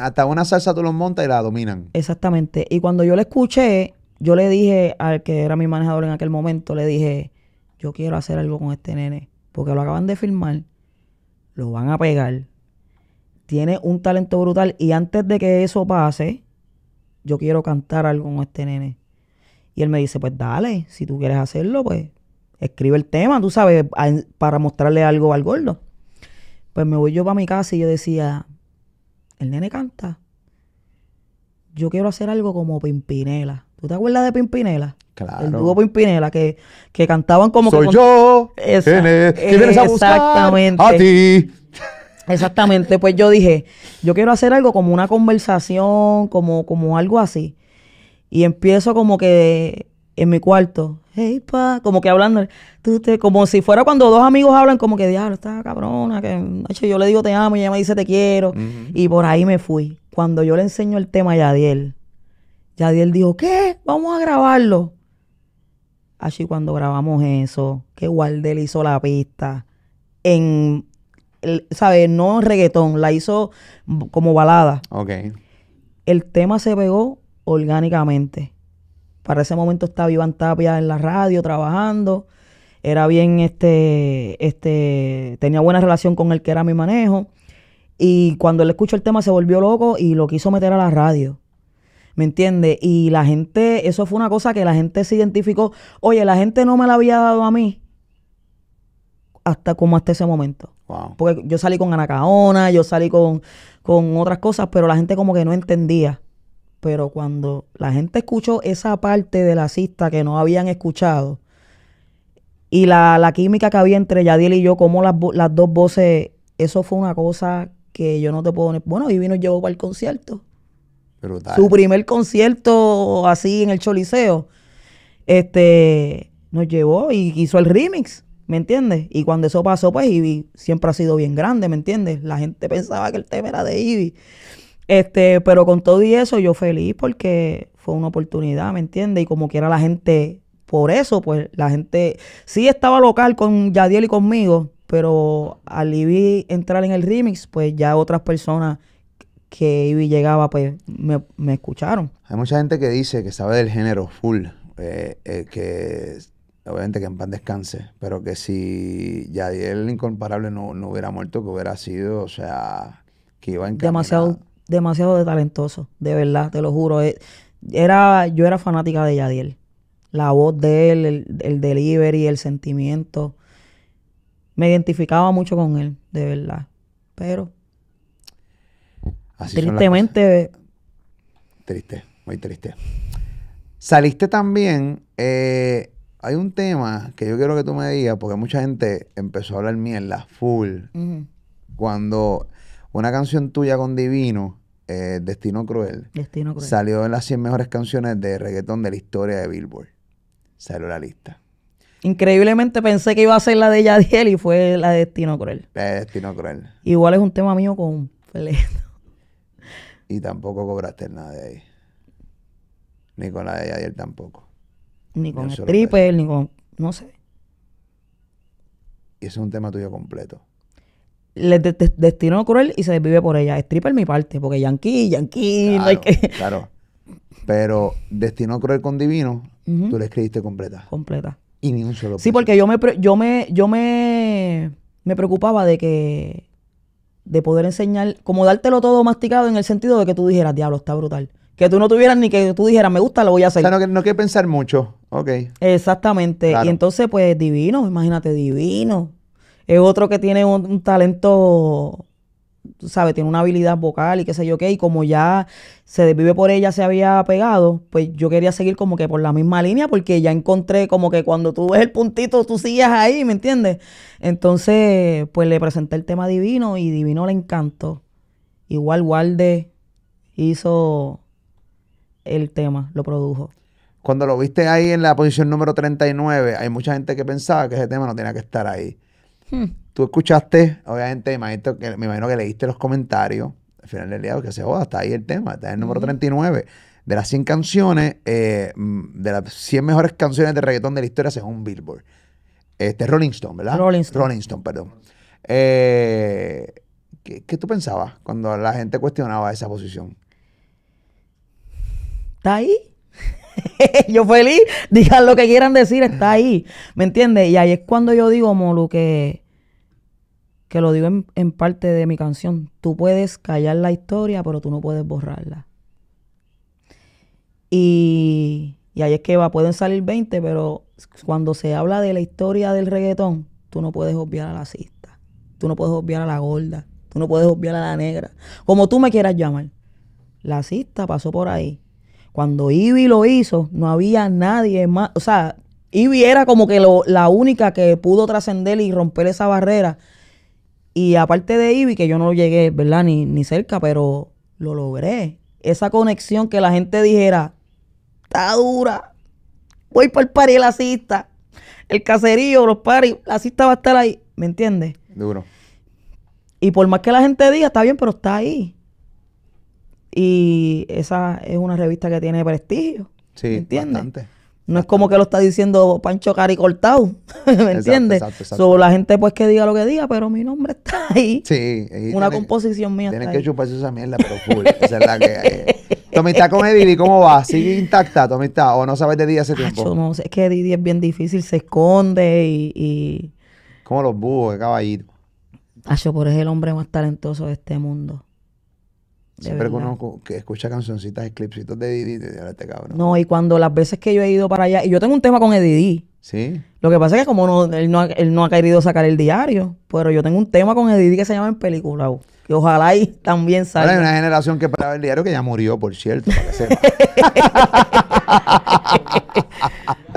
hasta, una salsa tú los montas y la dominan. Exactamente. Y cuando yo le escuché, yo le dije al que era mi manejador en aquel momento, le dije, yo quiero hacer algo con este nene, porque lo acaban de filmar, lo van a pegar, tiene un talento brutal y antes de que eso pase, yo quiero cantar algo con este nene. Y él me dice, pues dale, si tú quieres hacerlo, pues escribe el tema, tú sabes, para mostrarle algo al gordo. Pues me voy yo para mi casa y yo decía, el nene canta. Yo quiero hacer algo como Pimpinela. ¿Tú te acuerdas de Pimpinela? Claro. El dúo Pimpinela, que, cantaban como... Soy que con... yo, esa, que a buscar Exactamente. a ti. Exactamente, pues yo dije, yo quiero hacer algo como una conversación, como, como algo así. Y empiezo como que en mi cuarto, hey pa, como que hablando, tú como si fuera cuando dos amigos hablan, como que diablo, está cabrona, que hecho, yo le digo te amo y ella me dice te quiero. Y por ahí me fui. Cuando yo le enseño el tema a Yadiel, Yadiel dijo, ¿qué? Vamos a grabarlo. Así cuando grabamos eso, que Wardel hizo la pista en sabe No reggaetón, la hizo como balada. Ok. El tema se pegó orgánicamente. Para ese momento estaba Iván Tapia en la radio trabajando. Era bien, este, este, tenía buena relación con el que era mi manejo. Y cuando él escuchó el tema se volvió loco y lo quiso meter a la radio. ¿Me entiendes? Y la gente, eso fue una cosa que la gente se identificó. Oye, la gente no me la había dado a mí hasta como hasta ese momento. Porque yo salí con Anacaona, yo salí con, con otras cosas, pero la gente como que no entendía. Pero cuando la gente escuchó esa parte de la cista que no habían escuchado y la, química que había entre Yadiel y yo, como las, dos voces, eso fue una cosa que yo no te puedo... Bueno, y vino llevó para el concierto. Su primer concierto así en el Choliseo, este, nos llevó y hizo el remix. ¿Me entiendes? Y cuando eso pasó, pues Ivy siempre ha sido bien grande, ¿me entiendes? La gente pensaba que el tema era de Ivy. Este, pero con todo y eso, yo feliz porque fue una oportunidad, ¿me entiendes? Y como quiera la gente, por eso, pues la gente sí estaba local con Yadiel y conmigo, pero al Ivy entrar en el remix, pues ya otras personas que Ivy llegaba, pues me, me escucharon. Hay mucha gente que dice que sabe del género full, eh, eh, que obviamente que en paz descanse, pero que si Yadiel incomparable no, hubiera muerto, que hubiera sido, o sea, que iba en Demasiado, demasiado de talentoso, de verdad, te lo juro. Eh, era, yo era fanática de Yadiel. La voz de él, el, el delivery, el sentimiento. Me identificaba mucho con él, de verdad. Pero, Así tristemente... Triste, muy triste. Saliste también eh, hay un tema que yo quiero que tú me digas, porque mucha gente empezó a hablar mierda full. Cuando una canción tuya con Divino, eh, Destino, Cruel, Destino salió en las 100 mejores canciones de reggaetón de la historia de Billboard. Salió la lista. Increíblemente pensé que iba a ser la de Yadiel y fue la de Destino Cruel. Destino Cruel. Igual es un tema mío con feliz Y tampoco cobraste nada de ahí. Ni con la de Yadiel tampoco ni con el stripper, ni con. No sé. Y ese es un tema tuyo completo. Le destino cruel y se desvive por ella. Stripper mi parte, porque Yankee, Yankee, claro, no hay que. Claro. Pero Destino Cruel con Divino, tú le escribiste completa. Completa. Y ni un solo. Sí, porque yo me, yo me, yo me, me preocupaba de que, de poder enseñar, como dártelo todo masticado en el sentido de que tú dijeras, diablo, está brutal que tú no tuvieras ni que tú dijeras, me gusta, lo voy a hacer. O sea, no, pensar mucho. Ok. Exactamente. Y entonces, pues, divino, imagínate, divino. Es otro que tiene un, talento, sabes, tiene una habilidad vocal y qué sé yo qué. Y como ya se desvive por ella, se había pegado, pues yo quería seguir como que por la misma línea, porque ya encontré como que cuando tú ves el puntito, tú sigues ahí, ¿me entiendes? Entonces, pues le presenté el tema divino y divino le encantó. Igual Walde hizo el tema, lo produjo. Cuando lo viste ahí en la posición número 39, hay mucha gente que pensaba que ese tema no tenía que estar ahí. Hmm. Tú escuchaste, obviamente, me imagino, que, me leíste los comentarios al final del día, que se joda, está ahí el tema, está en el número 39. De las 100 canciones, eh, de las 100 mejores canciones de reggaetón de la historia según Billboard. Este, Rolling Stone, ¿verdad? Rolling Stone. Rolling Stone perdón. Eh, ¿qué, tú pensabas cuando la gente cuestionaba esa posición? está ahí. yo feliz, digan lo que quieran decir, está ahí. ¿Me entiendes? Y ahí es cuando yo digo, Molu, que, que lo digo en, parte de mi canción. Tú puedes callar la historia, pero tú no puedes borrarla. Y, y ahí es que va, pueden salir 20, pero cuando se habla de la historia del reggaetón, tú no puedes obviar a la cista, tú no puedes obviar a la gorda, tú no puedes obviar a la negra, como tú me quieras llamar. La cista pasó por ahí cuando Ivy lo hizo, no había nadie más. O sea, Ivy era como que la única que pudo trascender y romper esa barrera. Y aparte de Ivy, que yo no llegué, ¿verdad? Ni, ni cerca, pero lo logré. Esa conexión que la gente dijera, está dura, voy para el de la cista. el caserío, los paris, la cista va a estar ahí, ¿me entiendes? Duro. Y por más que la gente diga, está bien, pero está ahí. Y esa es una revista que tiene prestigio. Sí, Bastante. No es como que lo está diciendo Pancho Cari cortado, ¿me entiendes? Exacto, la gente pues que diga lo que diga, pero mi nombre está ahí. Sí. Una composición mía Tienen que chuparse esa mierda, pero full. es que... Eh, con Didi, ¿cómo va? ¿Sigue intacta Tomita? o no sabes de Didi hace tiempo? es que Didi es bien difícil, se esconde y... Como los búhos, el caballito. Acho, por es el hombre más talentoso de este mundo. Siempre conozco que escucha cancioncitas, clipsitos de Didi, de este cabrón. No, y cuando las veces que yo he ido para allá, y yo tengo un tema con Edidi Sí. Lo que pasa es que como no, él, no ha, él querido sacar el diario, pero yo tengo un tema con Edidi que se llama En Película. y oh, ojalá y también salga. hay una generación que para el diario que ya murió, por cierto, para que sepa.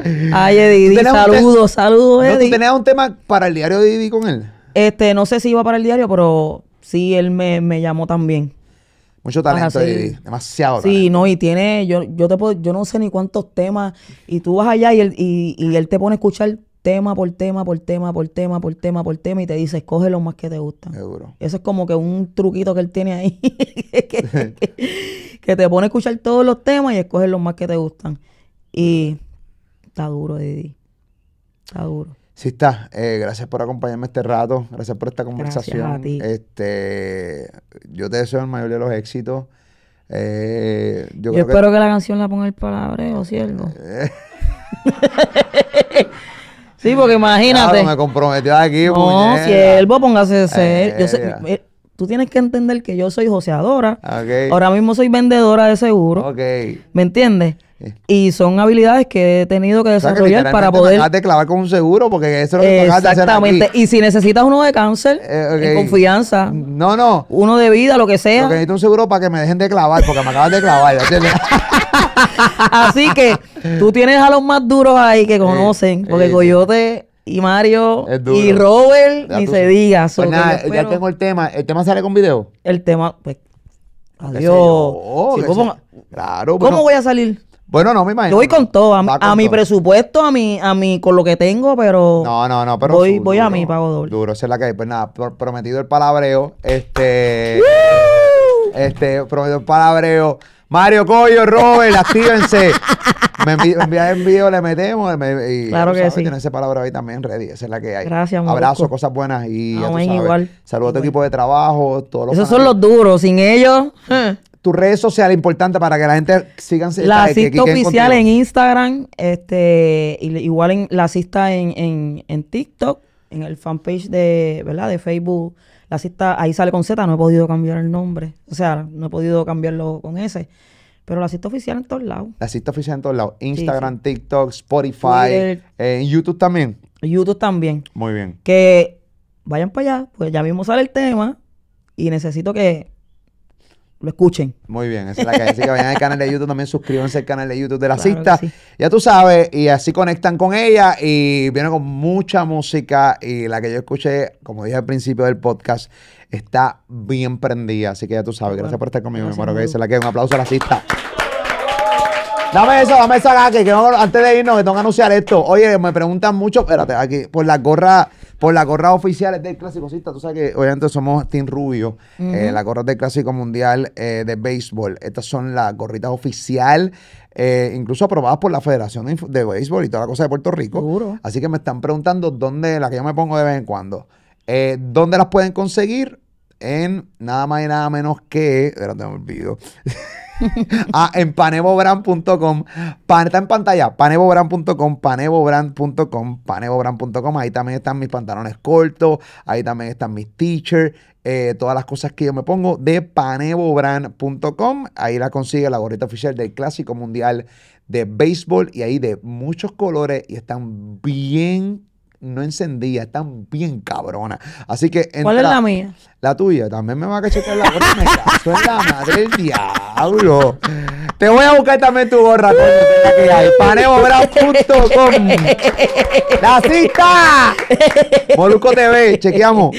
Ay, Edidi saludos, saludos, Edidi ¿No, tenías un tema para el diario de Didi con él? Este, no sé si iba para el diario, pero sí, él me, me llamó también. Mucho talento, y Demasiado. Sí, no, y tiene, yo, yo te yo no sé ni cuántos temas. Y tú vas allá y él, y, y él te pone a escuchar tema por tema, por tema, por tema, por tema, por tema, y te dice, escoge los más que te gustan. Seguro. Eso es como que un truquito que él tiene ahí, que, que, te pone a escuchar todos los temas y escoge los más que te gustan. Y está duro, Didi. Está duro. Sí eh, gracias por acompañarme este rato, gracias por esta conversación. Gracias a ti. Este, yo te deseo el mayor de los éxitos. Eh, yo, espero que... la canción la ponga el palabreo, ¿o eh. sí, porque imagínate. Claro, me comprometió aquí, No, siervo, póngase ser. Eh, tú tienes que entender que yo soy joseadora. Ahora mismo soy vendedora de seguro. ¿Me entiendes? Y son habilidades que he tenido que desarrollar para poder. Te de clavar con un seguro porque eso es lo que Exactamente. De hacer aquí. Y si necesitas uno de cáncer, eh, confianza. No, no. Uno de vida, lo que sea. Porque necesito un seguro para que me dejen de clavar porque me acabas de clavar. Así que tú tienes a los más duros ahí que eh, conocen. porque eh, Coyote eh. y Mario y Robert, ni se diga. Pues ya tengo el tema. ¿El tema sale con video? El tema, pues. Adiós. ¿cómo, oh, pues, claro, ¿Cómo voy a salir? Bueno, no me imagino. Yo voy con todo, a, mi presupuesto, a mi, a mi, con lo que tengo, pero. No, no, no, pero. Voy, voy a mi pago doble. Duro, esa es la que hay. Pues nada, prometido el palabreo. Este. Este, prometido el palabreo. Mario Coyo, Robert, actívense. me envía el le metemos. y, claro que sí. Tiene ese palabra ahí también ready. Esa es la que hay. Gracias, Abrazo, cosas buenas y. igual. Saludos a tu equipo de trabajo. Todos los Esos son los duros. Sin ellos tus redes sociales importante para que la gente sigan La cita oficial en Instagram, este, igual la cita en, en, TikTok, en el fanpage de, ¿verdad? de Facebook. La cita ahí sale con Z, no he podido cambiar el nombre. O sea, no he podido cambiarlo con ese. Pero la cita oficial en todos lados. La cita oficial en todos lados. Instagram, TikTok, Spotify. en eh, YouTube también. YouTube también. Muy bien. Que vayan para allá, pues ya mismo sale el tema. Y necesito que lo escuchen. Muy bien, esa es la que Así que vayan al canal de YouTube, también suscríbanse al canal de YouTube de la cista. Ya tú sabes, y así conectan con ella y viene con mucha música y la que yo escuché, como dije al principio del podcast, está bien prendida. Así que ya tú sabes, gracias por estar conmigo, mi amor. Que se la que. un aplauso a la cista. Dame eso, dame esa gaque, que antes de irnos, que tengo que anunciar esto. Oye, me preguntan mucho, espérate, aquí, por la gorra por las gorras oficiales del Clásico Tú sabes que obviamente somos Team Rubio, eh, las gorras del Clásico Mundial eh, de Béisbol. Estas son las gorritas oficial, eh, incluso aprobadas por la Federación de, Béisbol y toda la cosa de Puerto Rico. Seguro. Así que me están preguntando dónde, la que yo me pongo de vez en cuando, ¿dónde las pueden conseguir? en nada más y nada menos que. te me olvido. ah, en panebobrand.com. está en pantalla. panevobrand.com, panebobrand.com, panevobrand.com. Ahí también están mis pantalones cortos. Ahí también están mis t-shirts, eh, todas las cosas que yo me pongo de panebobrand.com. Ahí la consigue la gorrita oficial del Clásico Mundial de Béisbol. Y ahí de muchos colores. Y están bien no encendía Están bien cabrona. Así que ¿Cuál es la mía? La tuya, también me va a cachetear la gorra, me la madre del diablo. Te voy a buscar también tu gorra, coño, que hay. con. La cita. Moluco TV, chequeamos.